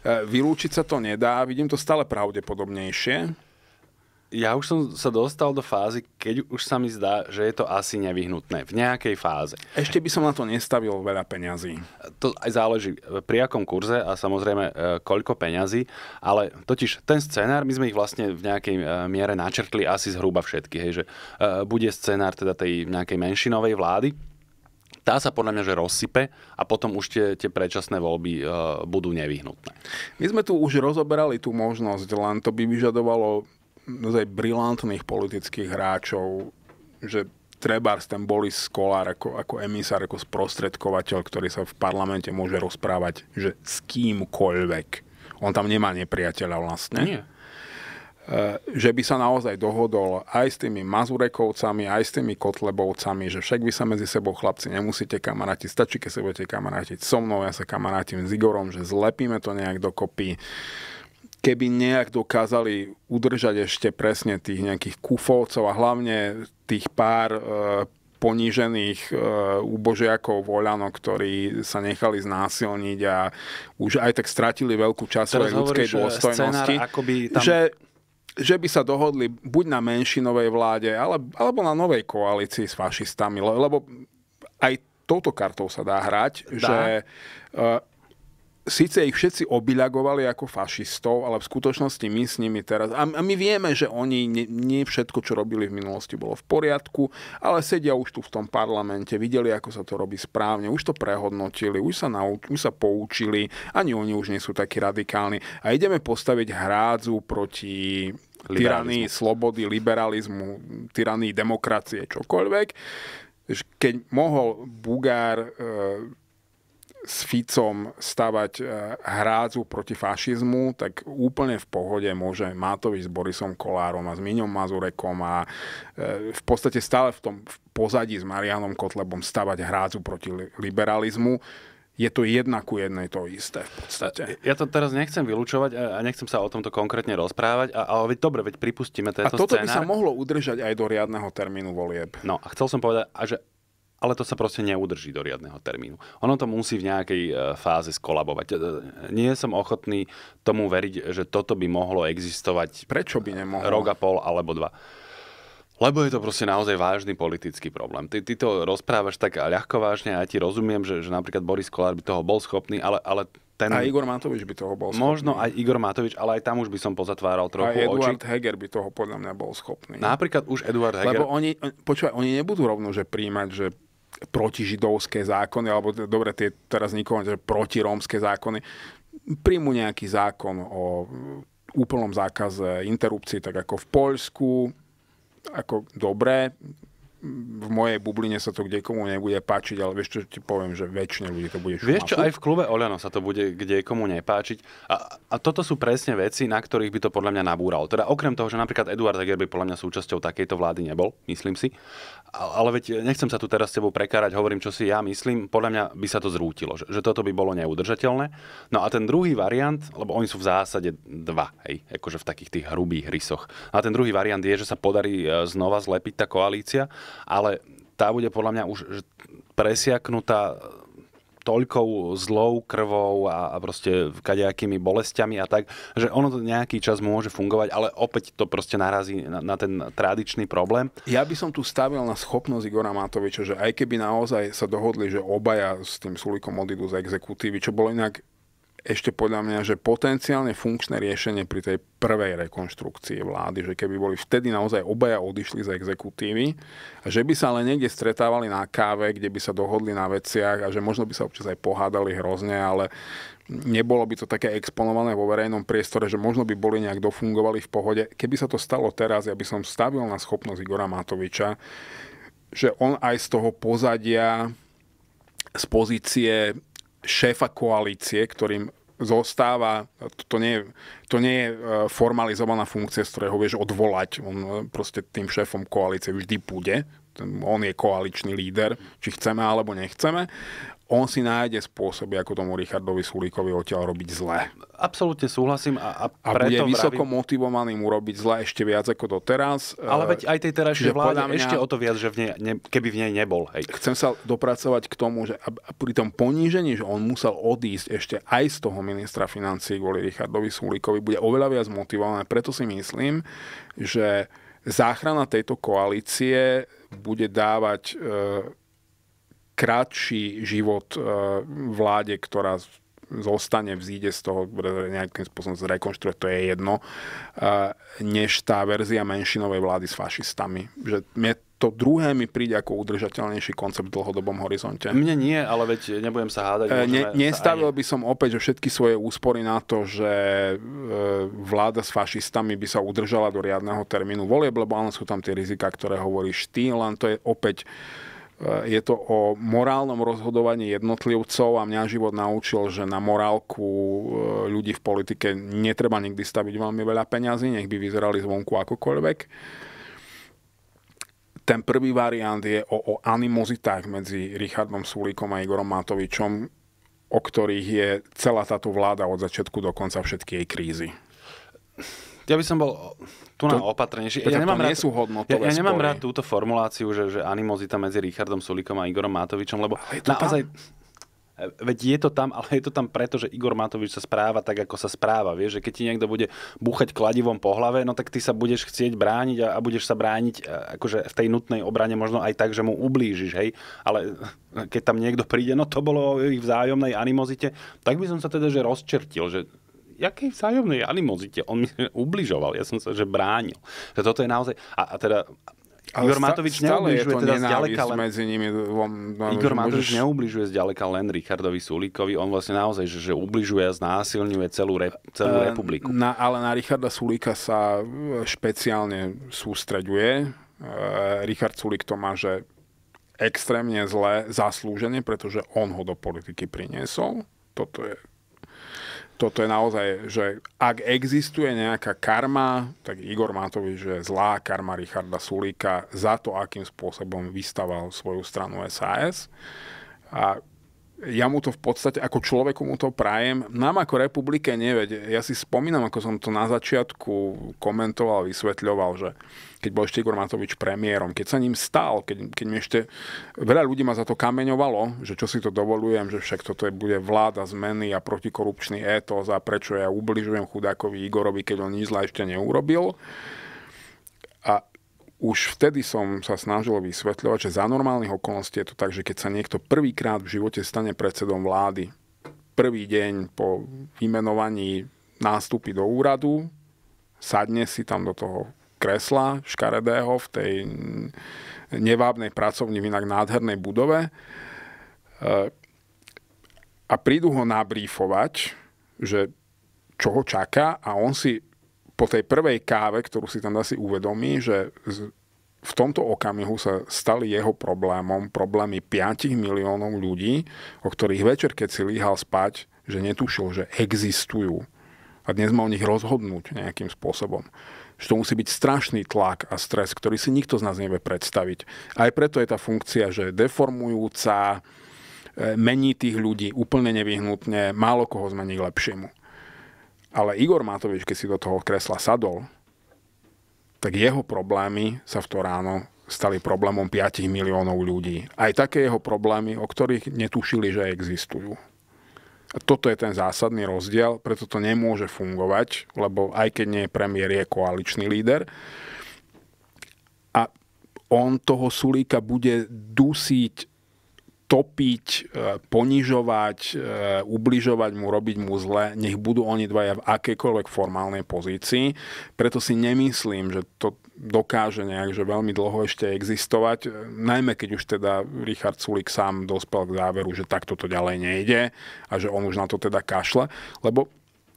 S1: E, vylúčiť sa to nedá, vidím to stále pravdepodobnejšie ja už som sa
S2: dostal do fázy, keď už sa mi zdá, že je to asi nevyhnutné v nejakej fáze. Ešte by som na to nestavil veľa peňazí. To aj záleží pri akom kurze a samozrejme e, koľko peňazí, ale totiž ten scenár, my sme ich vlastne v nejakej e, miere načrtli asi zhruba všetky, hej, že e, bude scenár teda tej nejakej menšinovej vlády, tá sa podľa mňa že rozsype a potom už tie, tie predčasné voľby e, budú nevyhnutné.
S1: My sme tu už rozoberali tú možnosť, len to by vyžadovalo naozaj brilantných politických hráčov, že trebárs ten Boris Kolár ako, ako emisár, ako sprostredkovateľ, ktorý sa v parlamente môže rozprávať, že s kýmkoľvek. On tam nemá nepriateľa vlastne. Nie. E, že by sa naozaj dohodol aj s tými Mazurekovcami, aj s tými Kotlebovcami, že však vy sa medzi sebou chlapci nemusíte kamarátiť, stačí, keď sa budete kamarátiť so mnou, ja sa kamarátim s Igorom, že zlepíme to nejak dokopy keby nejak dokázali udržať ešte presne tých nejakých kufovcov a hlavne tých pár e, ponížených e, úbožiakov voľano, ktorí sa nechali znásilniť a už aj tak stratili veľkú časť svojej ľudskej dôstojnosti. tam... že, že by sa dohodli buď na menšinovej vláde, ale, alebo na novej koalícii s fašistami. Lebo aj touto kartou sa dá hrať, dá. že e, síce ich všetci obilagovali ako fašistov, ale v skutočnosti my s nimi teraz... A my vieme, že oni nie, nie všetko, čo robili v minulosti, bolo v poriadku, ale sedia už tu v tom parlamente, videli, ako sa to robí správne, už to prehodnotili, už sa, nauč, už sa poučili, ani oni už nie sú takí radikálni. A ideme postaviť hrádzu proti tyranii slobody, liberalizmu, tyranii demokracie, čokoľvek. Keď mohol Bugár... E, s Ficom stavať e, hrádzu proti fašizmu, tak úplne v pohode môže Matovič s Borisom Kolárom a s Miňom Mazurekom a e, v podstate stále v tom v pozadí s Marianom Kotlebom stavať hrádzu proti liberalizmu je to jedna ku jednej to isté v podstate. Ja to teraz nechcem
S2: vylúčovať a nechcem sa o tomto konkrétne rozprávať, ale veď dobre, veď pripustíme tento A toto scénar. by sa
S1: mohlo udržať aj do riadneho termínu volieb. No a chcel som povedať, že ale to sa proste neudrží do
S2: riadneho termínu. Ono to musí v nejakej e, fáze skolabovať. E, nie som ochotný tomu veriť, že toto by mohlo existovať Prečo by nemohlo? rok a pol alebo dva. Lebo je to proste naozaj vážny politický problém. Ty, ty to rozprávaš tak ľahko vážne a ja ti rozumiem, že, že napríklad Boris Kolár by toho bol schopný, ale, ale ten... A Igor
S1: Matovič by toho bol schopný. Možno aj Igor Matovič, ale aj tam už by som pozatváral trochu oči. A Eduard oči. Heger by toho podľa mňa bol schopný. Napríklad už Eduard Heger... Lebo oni, počúvaj, oni nebudú rovno, že príjmať, že protižidovské zákony, alebo dobre, tie teraz nikomu, že protirómske zákony, príjmu nejaký zákon o úplnom zákaze interrupcií, tak ako v Poľsku, ako dobré, v mojej bubline sa to kde komu nebude páčiť, ale vieš čo ti poviem, že väčšine ľudí to bude šumafu. Vieš čo, aj v klube Oľano sa to bude kde komu nepáčiť. A,
S2: a toto sú presne veci, na ktorých by to podľa mňa nabúralo. Teda okrem toho, že napríklad Eduard Heger by podľa mňa súčasťou takejto vlády nebol, myslím si, ale veď nechcem sa tu teraz s tebou prekárať, hovorím, čo si ja myslím. Podľa mňa by sa to zrútilo, že, že toto by bolo neudržateľné. No a ten druhý variant, lebo oni sú v zásade dva, hej, akože v takých tých hrubých rysoch. A ten druhý variant je, že sa podarí e, znova zlepiť tá koalícia, ale tá bude podľa mňa už presiaknutá toľkou zlou krvou a, a proste kadejakými bolestiami a tak, že ono to nejaký čas môže fungovať, ale opäť to proste narazí na, na ten tradičný
S1: problém. Ja by som tu stavil na schopnosť Igora Matoviča, že aj keby naozaj sa dohodli, že obaja s tým Sulikom odídu z exekutívy, čo bolo inak ešte podľa mňa, že potenciálne funkčné riešenie pri tej prvej rekonštrukcii vlády, že keby boli vtedy naozaj obaja odišli z exekutívy a že by sa ale niekde stretávali na káve, kde by sa dohodli na veciach a že možno by sa občas aj pohádali hrozne, ale nebolo by to také exponované vo verejnom priestore, že možno by boli nejak dofungovali v pohode. Keby sa to stalo teraz, ja by som stavil na schopnosť Igora Matoviča, že on aj z toho pozadia, z pozície šéfa koalície, ktorým zostáva, to nie, to nie je e, formalizovaná funkcia, z ktorého vieš odvolať. On e, proste tým šéfom koalície vždy bude. On je koaličný líder, či chceme alebo nechceme on si nájde spôsoby, ako tomu Richardovi Sulíkovi odtiaľ robiť zle. Absolútne
S2: súhlasím. A, a, a bude vysoko vravím...
S1: motivovaným urobiť zle ešte viac ako doteraz. Ale veď eh, aj
S2: tej terajšej vláde mňa, ešte o
S1: to viac, že v nej, ne, keby v nej nebol. Hej. Chcem sa dopracovať k tomu, že a, pri tom ponížení, že on musel odísť ešte aj z toho ministra financí kvôli Richardovi Sulíkovi, bude oveľa viac motivované. Preto si myslím, že záchrana tejto koalície bude dávať... E, krátší život eh, vláde, ktorá zostane, vzíde z toho nejakým spôsobom zrekonštruuje, to je jedno, eh, než tá verzia menšinovej vlády s fašistami. Že mne to druhé mi príde ako udržateľnejší koncept v dlhodobom horizonte. Mne
S2: nie, ale veď nebudem sa hádať. Eh, ne, nestavil
S1: aj... by som opäť že všetky svoje úspory na to, že vláda s fašistami by sa udržala do riadneho termínu volieb, lebo áno, sú tam tie rizika, ktoré hovoríš ty, len to je opäť Eh, je to o morálnom rozhodovaní jednotlivcov a mňa život naučil, že na morálku eh, ľudí v politike netreba nikdy staviť veľmi veľa peňazí, nech by vyzerali zvonku akokoľvek. Ten prvý variant je o, o animozitách medzi Richardom Sulíkom a Igorom Matovičom, o ktorých je celá táto vláda od začiatku do konca všetky krízy. Ja by som bol tu na opatrnejší. Ja nemám, rád, sú ja, ja nemám rád
S2: túto formuláciu, že, že animozita medzi Richardom Sulikom a Igorom Matovičom, lebo naozaj... Tam? E, veď je to tam, ale je to tam preto, že Igor Matovič sa správa tak, ako sa správa. Vieš, že keď ti niekto bude búchať kladivom po hlave, no tak ty sa budeš chcieť brániť a, a budeš sa brániť e, akože v tej nutnej obrane možno aj tak, že mu ublížiš, hej. Ale e, keď tam niekto príde, no to bolo ich vzájomnej animozite, tak by som sa teda že rozčertil, že jakej vzájomnej animozite? On mi ubližoval, ja som sa, že bránil. Že toto je naozaj... A, a teda ale Igor Matovič neubližuje teda zďaleka len...
S1: medzi nimi dvom, no, Igor Matovič môžeš...
S2: neubližuje zďaleka len Richardovi Sulíkovi, on vlastne naozaj, že, že ubližuje a znásilňuje celú, re, celú eh, republiku.
S1: Na, ale na Richarda Sulíka sa eh, špeciálne sústreďuje. Eh, Richard Sulík to má, že extrémne zle zaslúženie, pretože on ho do politiky priniesol. Toto je toto je naozaj, že ak existuje nejaká karma, tak Igor Matovič je zlá karma Richarda Sulíka za to, akým spôsobom vystával svoju stranu SAS. A ja mu to v podstate, ako človeku mu to prajem. Nám ako republike neveď. Ja si spomínam, ako som to na začiatku komentoval, vysvetľoval, že keď bol Igor Matovič premiérom, keď sa ním stal, keď, keď mi ešte veľa ľudí ma za to kameňovalo, že čo si to dovolujem, že však toto je, bude vláda zmeny a protikorupčný étos a prečo ja ubližujem chudákovi Igorovi, keď on nič zla ešte neurobil už vtedy som sa snažil vysvetľovať, že za normálnych okolností je to tak, že keď sa niekto prvýkrát v živote stane predsedom vlády, prvý deň po vymenovaní nástupy do úradu, sadne si tam do toho kresla škaredého v tej nevábnej pracovni v inak nádhernej budove e, a prídu ho nabrífovať, že čo ho čaká a on si po tej prvej káve, ktorú si tam asi uvedomí, že v tomto okamihu sa stali jeho problémom problémy 5 miliónov ľudí, o ktorých večer, keď si líhal spať, že netušil, že existujú. A dnes mal o nich rozhodnúť nejakým spôsobom. Že to musí byť strašný tlak a stres, ktorý si nikto z nás nevie predstaviť. Aj preto je tá funkcia, že deformujúca, e, mení tých ľudí úplne nevyhnutne, málo koho zmení k lepšiemu. Ale Igor Matovič, keď si do toho kresla sadol, tak jeho problémy sa v to ráno stali problémom 5 miliónov ľudí. Aj také jeho problémy, o ktorých netušili, že existujú. A toto je ten zásadný rozdiel, preto to nemôže fungovať, lebo aj keď nie je premiér, je koaličný líder. A on toho Sulíka bude dusiť topiť, e, ponižovať, e, ubližovať mu, robiť mu zle, nech budú oni dvaja v akékoľvek formálnej pozícii. Preto si nemyslím, že to dokáže nejak, že veľmi dlho ešte existovať, e, najmä keď už teda Richard Sulik sám dospel k záveru, že takto to ďalej nejde a že on už na to teda kašle, lebo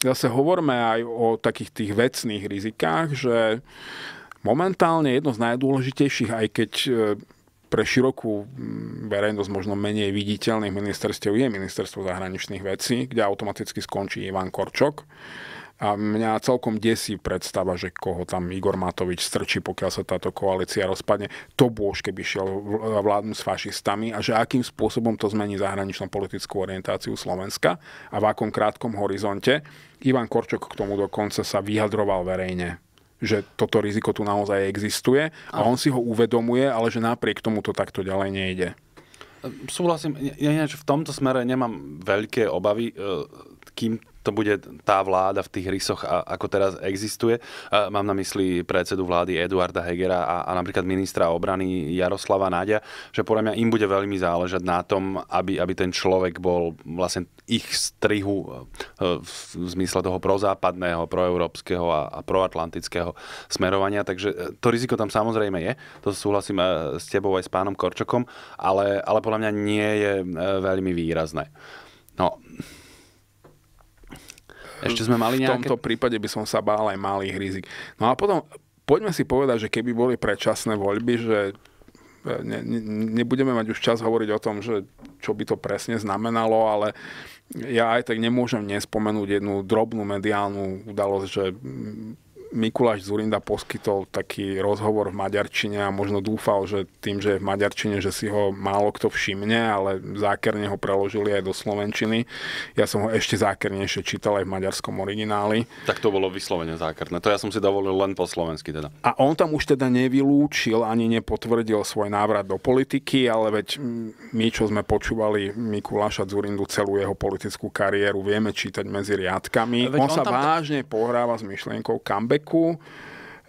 S1: zase hovorme aj o takých tých vecných rizikách, že momentálne jedno z najdôležitejších, aj keď pre širokú verejnosť možno menej viditeľných ministerstiev je ministerstvo zahraničných vecí, kde automaticky skončí Ivan Korčok. A mňa celkom desí predstava, že koho tam Igor Matovič strčí, pokiaľ sa táto koalícia rozpadne. To bôž, keby šiel vládnu s fašistami a že akým spôsobom to zmení zahraničnú politickú orientáciu Slovenska a v akom krátkom horizonte. Ivan Korčok k tomu dokonca sa vyjadroval verejne že toto riziko tu naozaj existuje a on si ho uvedomuje, ale že napriek tomu to takto ďalej nejde.
S2: Súhlasím, ja v tomto smere nemám veľké obavy, e, kým to bude tá vláda v tých rysoch, ako teraz existuje. Mám na mysli predsedu vlády Eduarda Hegera a, a napríklad ministra obrany Jaroslava Náďa, že podľa mňa im bude veľmi záležať na tom, aby, aby ten človek bol vlastne ich strihu e, v zmysle toho prozápadného, proeurópskeho a, a proatlantického smerovania. Takže e, to riziko tam samozrejme je, to súhlasím e, s tebou aj s pánom Korčokom, ale, ale podľa mňa nie je
S1: veľmi výrazné. No, ešte sme mali nejaké... V tomto prípade by som sa bál aj malých rizik. No a potom poďme si povedať, že keby boli predčasné voľby, že e, ne, ne, nebudeme mať už čas hovoriť o tom, že čo by to presne znamenalo, ale ja aj tak nemôžem nespomenúť jednu drobnú mediálnu udalosť, že Mikuláš Zurinda poskytol taký rozhovor v maďarčine a možno dúfal, že tým, že je v maďarčine, že si ho málo kto všimne, ale zákerne ho preložili aj do slovenčiny. Ja som ho ešte zákernejšie čítal aj v maďarskom origináli. Tak to bolo
S2: vyslovene zákerné. To ja som si
S1: dovolil len po slovensky teda. A on tam už teda nevylúčil ani nepotvrdil svoj návrat do politiky, ale veď my, čo sme počúvali Mikuláša Zurindu celú jeho politickú kariéru, vieme čítať medzi riadkami. on, on sa tam... vážne pohráva s myšlienkou comeback veku.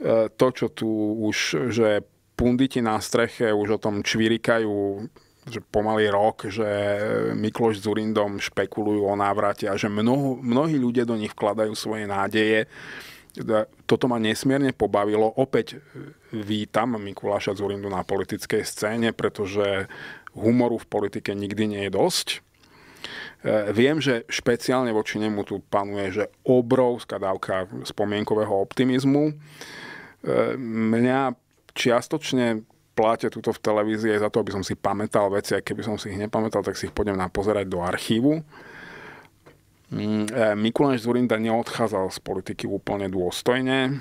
S1: E, to, čo tu už, že punditi na streche už o tom čvirikajú že pomaly rok, že Mikloš s urindom špekulujú o návrate a že mnoho, mnohí ľudia do nich vkladajú svoje nádeje. Toto ma nesmierne pobavilo. Opäť e, vítam Mikuláša Zurindu na politickej scéne, pretože humoru v politike nikdy nie je dosť E, viem, že špeciálne voči nemu tu panuje, že obrovská dávka spomienkového optimizmu. E, mňa čiastočne pláte tuto v televízii aj za to, aby som si pamätal veci, a keby som si ich nepamätal, tak si ich pôjdem napozerať do archívu. Mm, e, Mikuláš Zurinda neodchádzal z politiky úplne dôstojne.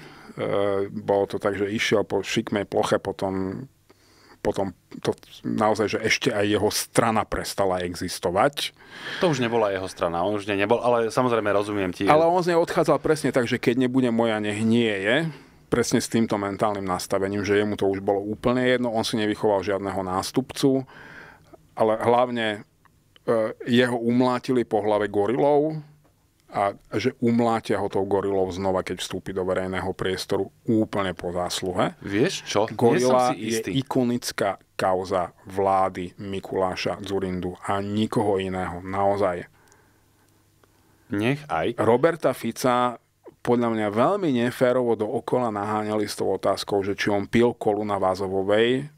S1: Bolo to tak, že išiel po šikmej ploche, potom potom to naozaj, že ešte aj jeho strana prestala existovať. To už nebola jeho strana, on už nie nebol, ale samozrejme rozumiem ti. Ale on z nej odchádzal presne tak, že keď nebude moja, nech nie je, presne s týmto mentálnym nastavením, že jemu to už bolo úplne jedno, on si nevychoval žiadneho nástupcu, ale hlavne e, jeho umlátili po hlave gorilov, a že umlátia ho tou gorilou znova, keď vstúpi do verejného priestoru úplne po zásluhe. Vieš čo? Gorila je ikonická kauza vlády Mikuláša Zurindu a nikoho iného. Naozaj. Nech aj. Roberta Fica podľa mňa veľmi neférovo do okola naháňali s tou otázkou, že či on pil kolu na Vázovovej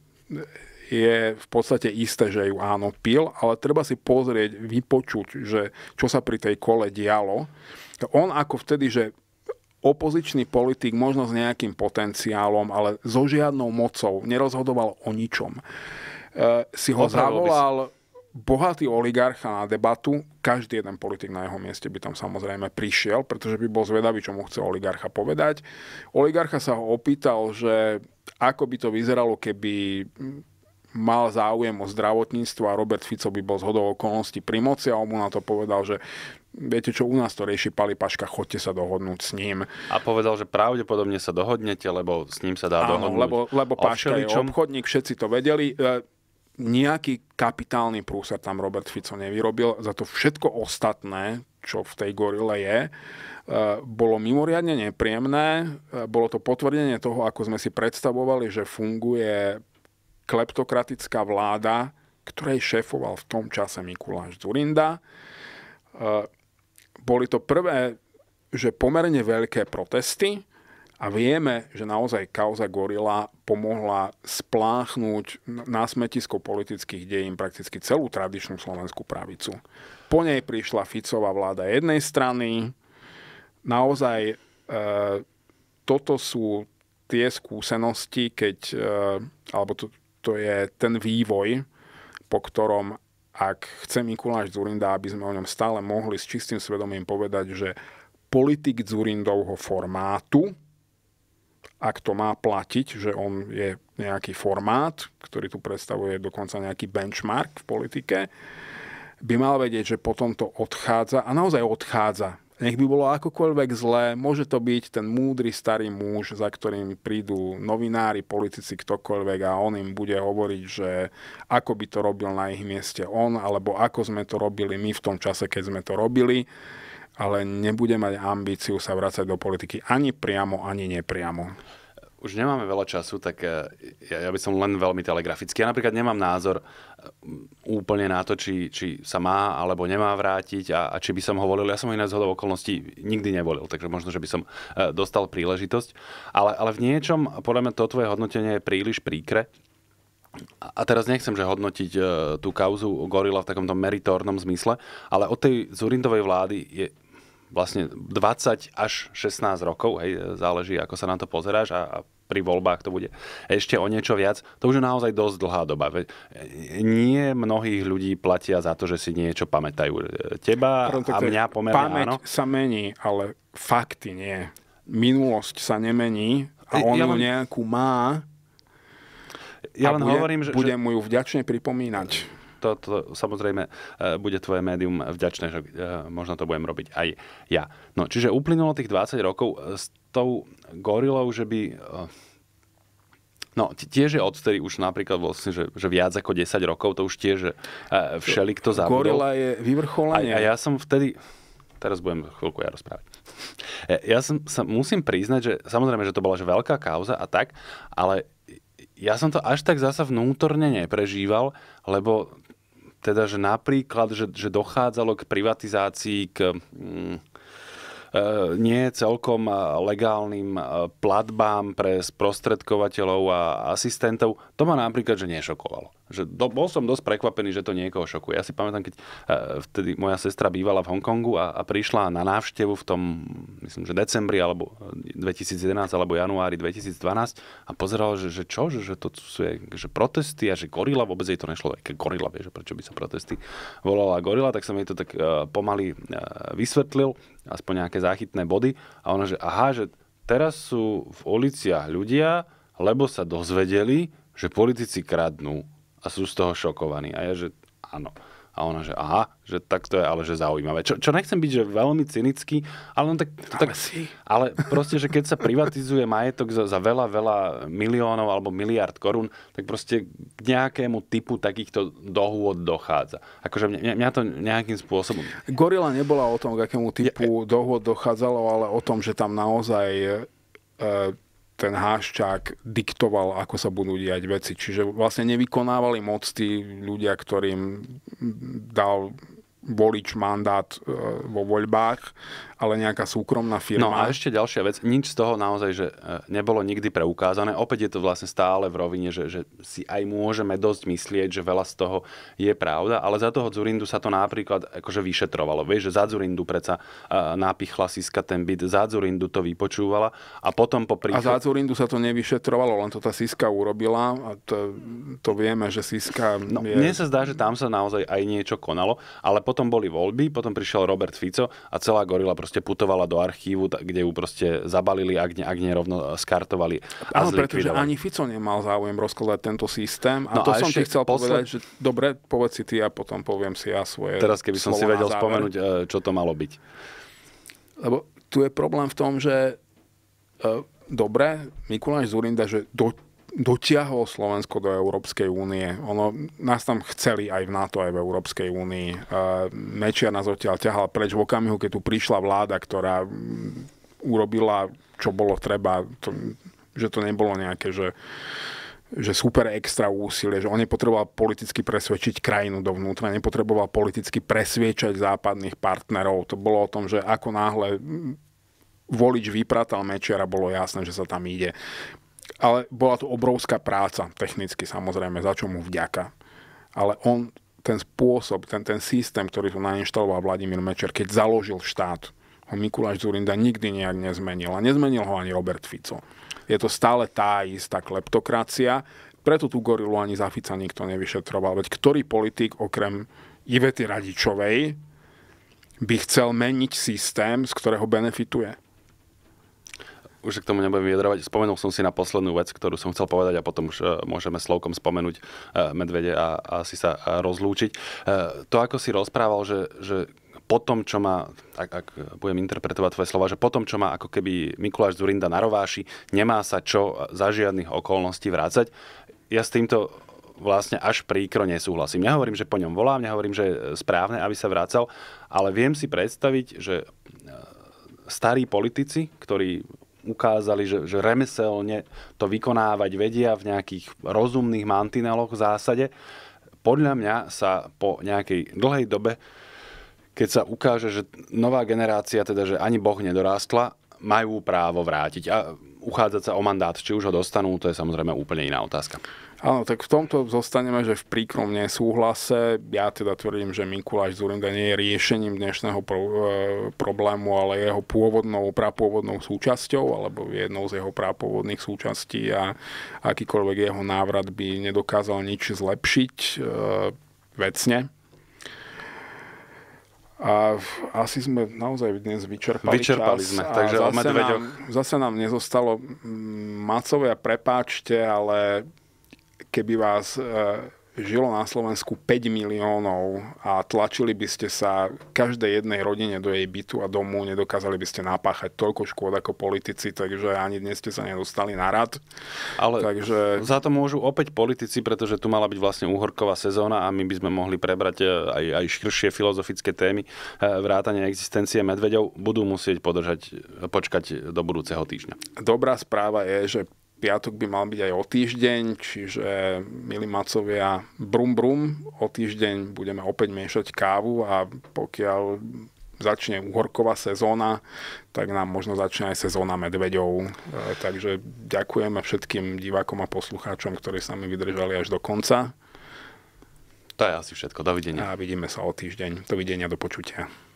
S1: je v podstate isté, že ju áno pil, ale treba si pozrieť, vypočuť, že čo sa pri tej kole dialo. On ako vtedy, že opozičný politik možno s nejakým potenciálom, ale so žiadnou mocou, nerozhodoval o ničom. E, si ho Opravil zavolal bohatý oligarcha na debatu, každý jeden politik na jeho mieste by tam samozrejme prišiel, pretože by bol zvedavý, čo mu chce oligarcha povedať. Oligarcha sa ho opýtal, že ako by to vyzeralo, keby mal záujem o zdravotníctvo a Robert Fico by bol z okolností pri moci a on mu na to povedal, že viete čo, u nás to rieši Pali Paška, chodte sa dohodnúť s ním.
S2: A povedal, že pravdepodobne sa dohodnete, lebo s ním sa dá Áno, dohodnúť. lebo, lebo Paška je
S1: obchodník, všetci to vedeli. E, nejaký kapitálny prúser tam Robert Fico nevyrobil, za to všetko ostatné, čo v tej gorile je, e, bolo mimoriadne nepríjemné. E, bolo to potvrdenie toho, ako sme si predstavovali, že funguje kleptokratická vláda, ktorej šéfoval v tom čase Mikuláš Zurinda. E, boli to prvé, že pomerne veľké protesty a vieme, že naozaj kauza Gorila pomohla spláchnuť na smetisko politických dejín prakticky celú tradičnú slovenskú pravicu. Po nej prišla Ficová vláda jednej strany. Naozaj e, toto sú tie skúsenosti, keď, e, alebo to, to je ten vývoj, po ktorom ak chce Mikuláš Zurinda, aby sme o ňom stále mohli s čistým svedomím povedať, že politik Zurindovho formátu, ak to má platiť, že on je nejaký formát, ktorý tu predstavuje dokonca nejaký benchmark v politike, by mal vedieť, že potom to odchádza a naozaj odchádza nech by bolo akokoľvek zlé, môže to byť ten múdry starý muž, za ktorým prídu novinári, politici, ktokoľvek a on im bude hovoriť, že ako by to robil na ich mieste on, alebo ako sme to robili my v tom čase, keď sme to robili ale nebude mať ambíciu sa vrácať do politiky ani priamo, ani nepriamo už nemáme veľa času, tak eh,
S2: ja, ja by som len veľmi telegraficky. Ja napríklad nemám názor eh, úplne na to, či, či sa má alebo nemá vrátiť a, a či by som ho volil. Ja som ho iné zhodou okolností nikdy nevolil, takže možno, že by som eh, dostal príležitosť. Ale, ale v niečom, podľa mňa, to tvoje hodnotenie je príliš príkre. A teraz nechcem, že hodnotiť tú kauzu Gorila v takomto meritornom zmysle, ale od tej Zurindovej vlády je vlastne 20 až 16 rokov, hej, záleží, ako sa na to pozeráš a, a pri voľbách to bude ešte o niečo viac. To už je naozaj dosť dlhá doba. E, nie mnohých ľudí platia za to, že si niečo pamätajú. E, teba Protože a mňa pomerne pamäť áno.
S1: sa mení, ale fakty nie. Minulosť sa nemení a e, on ja len... nejakú má
S2: ja len bude, hovorím, že... Budem
S1: mu ju vďačne pripomínať to, to samozrejme e,
S2: bude tvoje médium vďačné, že e, možno to budem robiť aj ja. No, čiže uplynulo tých 20 rokov e, s tou gorilou, že by... No, tiež je odstery už napríklad vlastne, že, že viac ako 10 rokov, to už tiež všelik to zabudol. Gorila
S1: je vyvrcholenie. A, a
S2: ja som vtedy, teraz budem chvíľku ja rozprávať. Ja som, sa musím priznať, že samozrejme, že to bola že veľká kauza a tak, ale ja som to až tak zasa vnútorne neprežíval, lebo teda, že napríklad, že, že dochádzalo k privatizácii, k mm, e, nie celkom e, legálnym e, platbám pre sprostredkovateľov a asistentov, to ma napríklad, že nešokovalo že do, bol som dosť prekvapený, že to niekoho šokuje. Ja si pamätám, keď eh, vtedy moja sestra bývala v Hongkongu a, a prišla na návštevu v tom, myslím, že decembri alebo 2011 eh, alebo januári 2012 a pozerala, že, že čo, že, že to sú že protesty a že gorila, vôbec jej to nešlo. Aj gorila vie, že prečo by sa protesty volala gorila, tak som jej to tak uh, pomaly uh, vysvetlil, aspoň nejaké záchytné body a ona, že aha, že teraz sú v uliciach ľudia, lebo sa dozvedeli, že politici kradnú a sú z toho šokovaní. A ja, že áno. A ona, že aha, že tak to je ale že zaujímavé. Čo, čo nechcem byť, že veľmi cynický, ale on tak... To tak si. Ale proste, že keď sa privatizuje majetok za, za veľa, veľa miliónov alebo miliard korún, tak proste k nejakému typu takýchto dohôd dochádza. Akože mňa, mňa to nejakým spôsobom...
S1: Gorila nebola o tom, k akému typu ja... dohôd dochádzalo, ale o tom, že tam naozaj... Uh ten háščák diktoval, ako sa budú diať veci. Čiže vlastne nevykonávali moc tí ľudia, ktorým dal volič mandát e, vo voľbách, ale nejaká súkromná firma. No a ešte ďalšia vec,
S2: nič z toho naozaj, že e, nebolo nikdy preukázané. Opäť je to vlastne stále v rovine, že, že si aj môžeme dosť myslieť, že veľa z toho je pravda, ale za toho Zurindu sa to napríklad akože vyšetrovalo. Vieš, že za Zurindu predsa e, napichla Siska ten byt, za Zurindu to vypočúvala a potom po príchod... A za
S1: Zurindu sa to nevyšetrovalo, len to tá Siska urobila a to, to vieme, že Siska... No, je... Mne sa zdá, že tam sa naozaj aj niečo konalo,
S2: ale po potom boli voľby, potom prišiel Robert Fico a celá gorila proste putovala do archívu, kde ju proste zabalili, ak nie, ak nie
S1: rovno e, skartovali. A Áno, pretože ani
S2: Fico nemal záujem
S1: rozkladať tento systém. A no to a som ti chcel posled... povedať, že dobre, povedz si ty a potom poviem si ja svoje Teraz keby som si vedel spomenúť, e, čo to malo byť. Lebo tu je problém v tom, že e, dobre, Mikuláš Zurinda, že do dotiahol Slovensko do Európskej únie. Ono, nás tam chceli aj v NATO, aj v Európskej únii. E, Mečia nás odtiaľ ťahala preč v okamihu, keď tu prišla vláda, ktorá urobila, čo bolo treba, to, že to nebolo nejaké, že že super extra úsilie, že on nepotreboval politicky presvedčiť krajinu dovnútra, nepotreboval politicky presviečať západných partnerov. To bolo o tom, že ako náhle volič vypratal Mečiara, bolo jasné, že sa tam ide ale bola to obrovská práca, technicky samozrejme, za čo mu vďaka. Ale on, ten spôsob, ten, ten systém, ktorý tu nainštaloval Vladimír Mečer, keď založil štát, ho Mikuláš Zurinda nikdy nejak nezmenil. A nezmenil ho ani Robert Fico. Je to stále tá istá kleptokracia, preto tú gorilu ani za Fica nikto nevyšetroval. Veď ktorý politik okrem Ivety Radičovej by chcel meniť systém, z ktorého benefituje?
S2: už k tomu nebudem vyjadrovať. Spomenul som si na poslednú vec, ktorú som chcel povedať a potom už e, môžeme slovkom spomenúť e, medvede a, asi si sa rozlúčiť. E, to, ako si rozprával, že, že po tom, čo má, ak, ak budem interpretovať tvoje slova, že po tom, čo má ako keby Mikuláš Zurinda na rováši, nemá sa čo za žiadnych okolností vrácať. Ja s týmto vlastne až príkro nesúhlasím. Nehovorím, že po ňom volám, nehovorím, že je správne, aby sa vracal, ale viem si predstaviť, že starí politici, ktorí ukázali, že, že remeselne to vykonávať vedia v nejakých rozumných mantineloch v zásade. Podľa mňa sa po nejakej dlhej dobe, keď sa ukáže, že nová generácia, teda že ani Boh nedorástla, majú právo vrátiť a uchádzať sa o mandát. Či už ho dostanú, to je samozrejme úplne iná otázka.
S1: Áno, tak v tomto zostaneme, že v príkrom nesúhlase. Ja teda tvrdím, že Mikuláš Zurinda nie je riešením dnešného pro, e, problému, ale jeho pôvodnou, prapôvodnou súčasťou, alebo jednou z jeho prapôvodných súčastí a akýkoľvek jeho návrat by nedokázal nič zlepšiť e, vecne. A asi sme naozaj dnes vyčerpali, vyčerpali čas. Sme, takže zase, nám, zase nám nezostalo macové a prepáčte, ale keby vás e, žilo na Slovensku 5 miliónov a tlačili by ste sa každej jednej rodine do jej bytu a domu, nedokázali by ste napáchať toľko škôd ako politici, takže ani dnes ste sa nedostali na rad. Ale takže... za to môžu opäť
S2: politici, pretože tu mala byť vlastne úhorková sezóna a my by sme mohli prebrať e, aj, aj širšie filozofické témy e, vrátania existencie medveďov, budú musieť podržať, počkať do budúceho týždňa.
S1: Dobrá správa je, že piatok by mal byť aj o týždeň, čiže milí macovia, brum brum, o týždeň budeme opäť miešať kávu a pokiaľ začne uhorková sezóna, tak nám možno začne aj sezóna medveďov. E, takže ďakujeme všetkým divákom a poslucháčom, ktorí sa mi vydržali až do konca. To je asi všetko. Dovidenia. A vidíme sa o týždeň. Dovidenia, do počutia.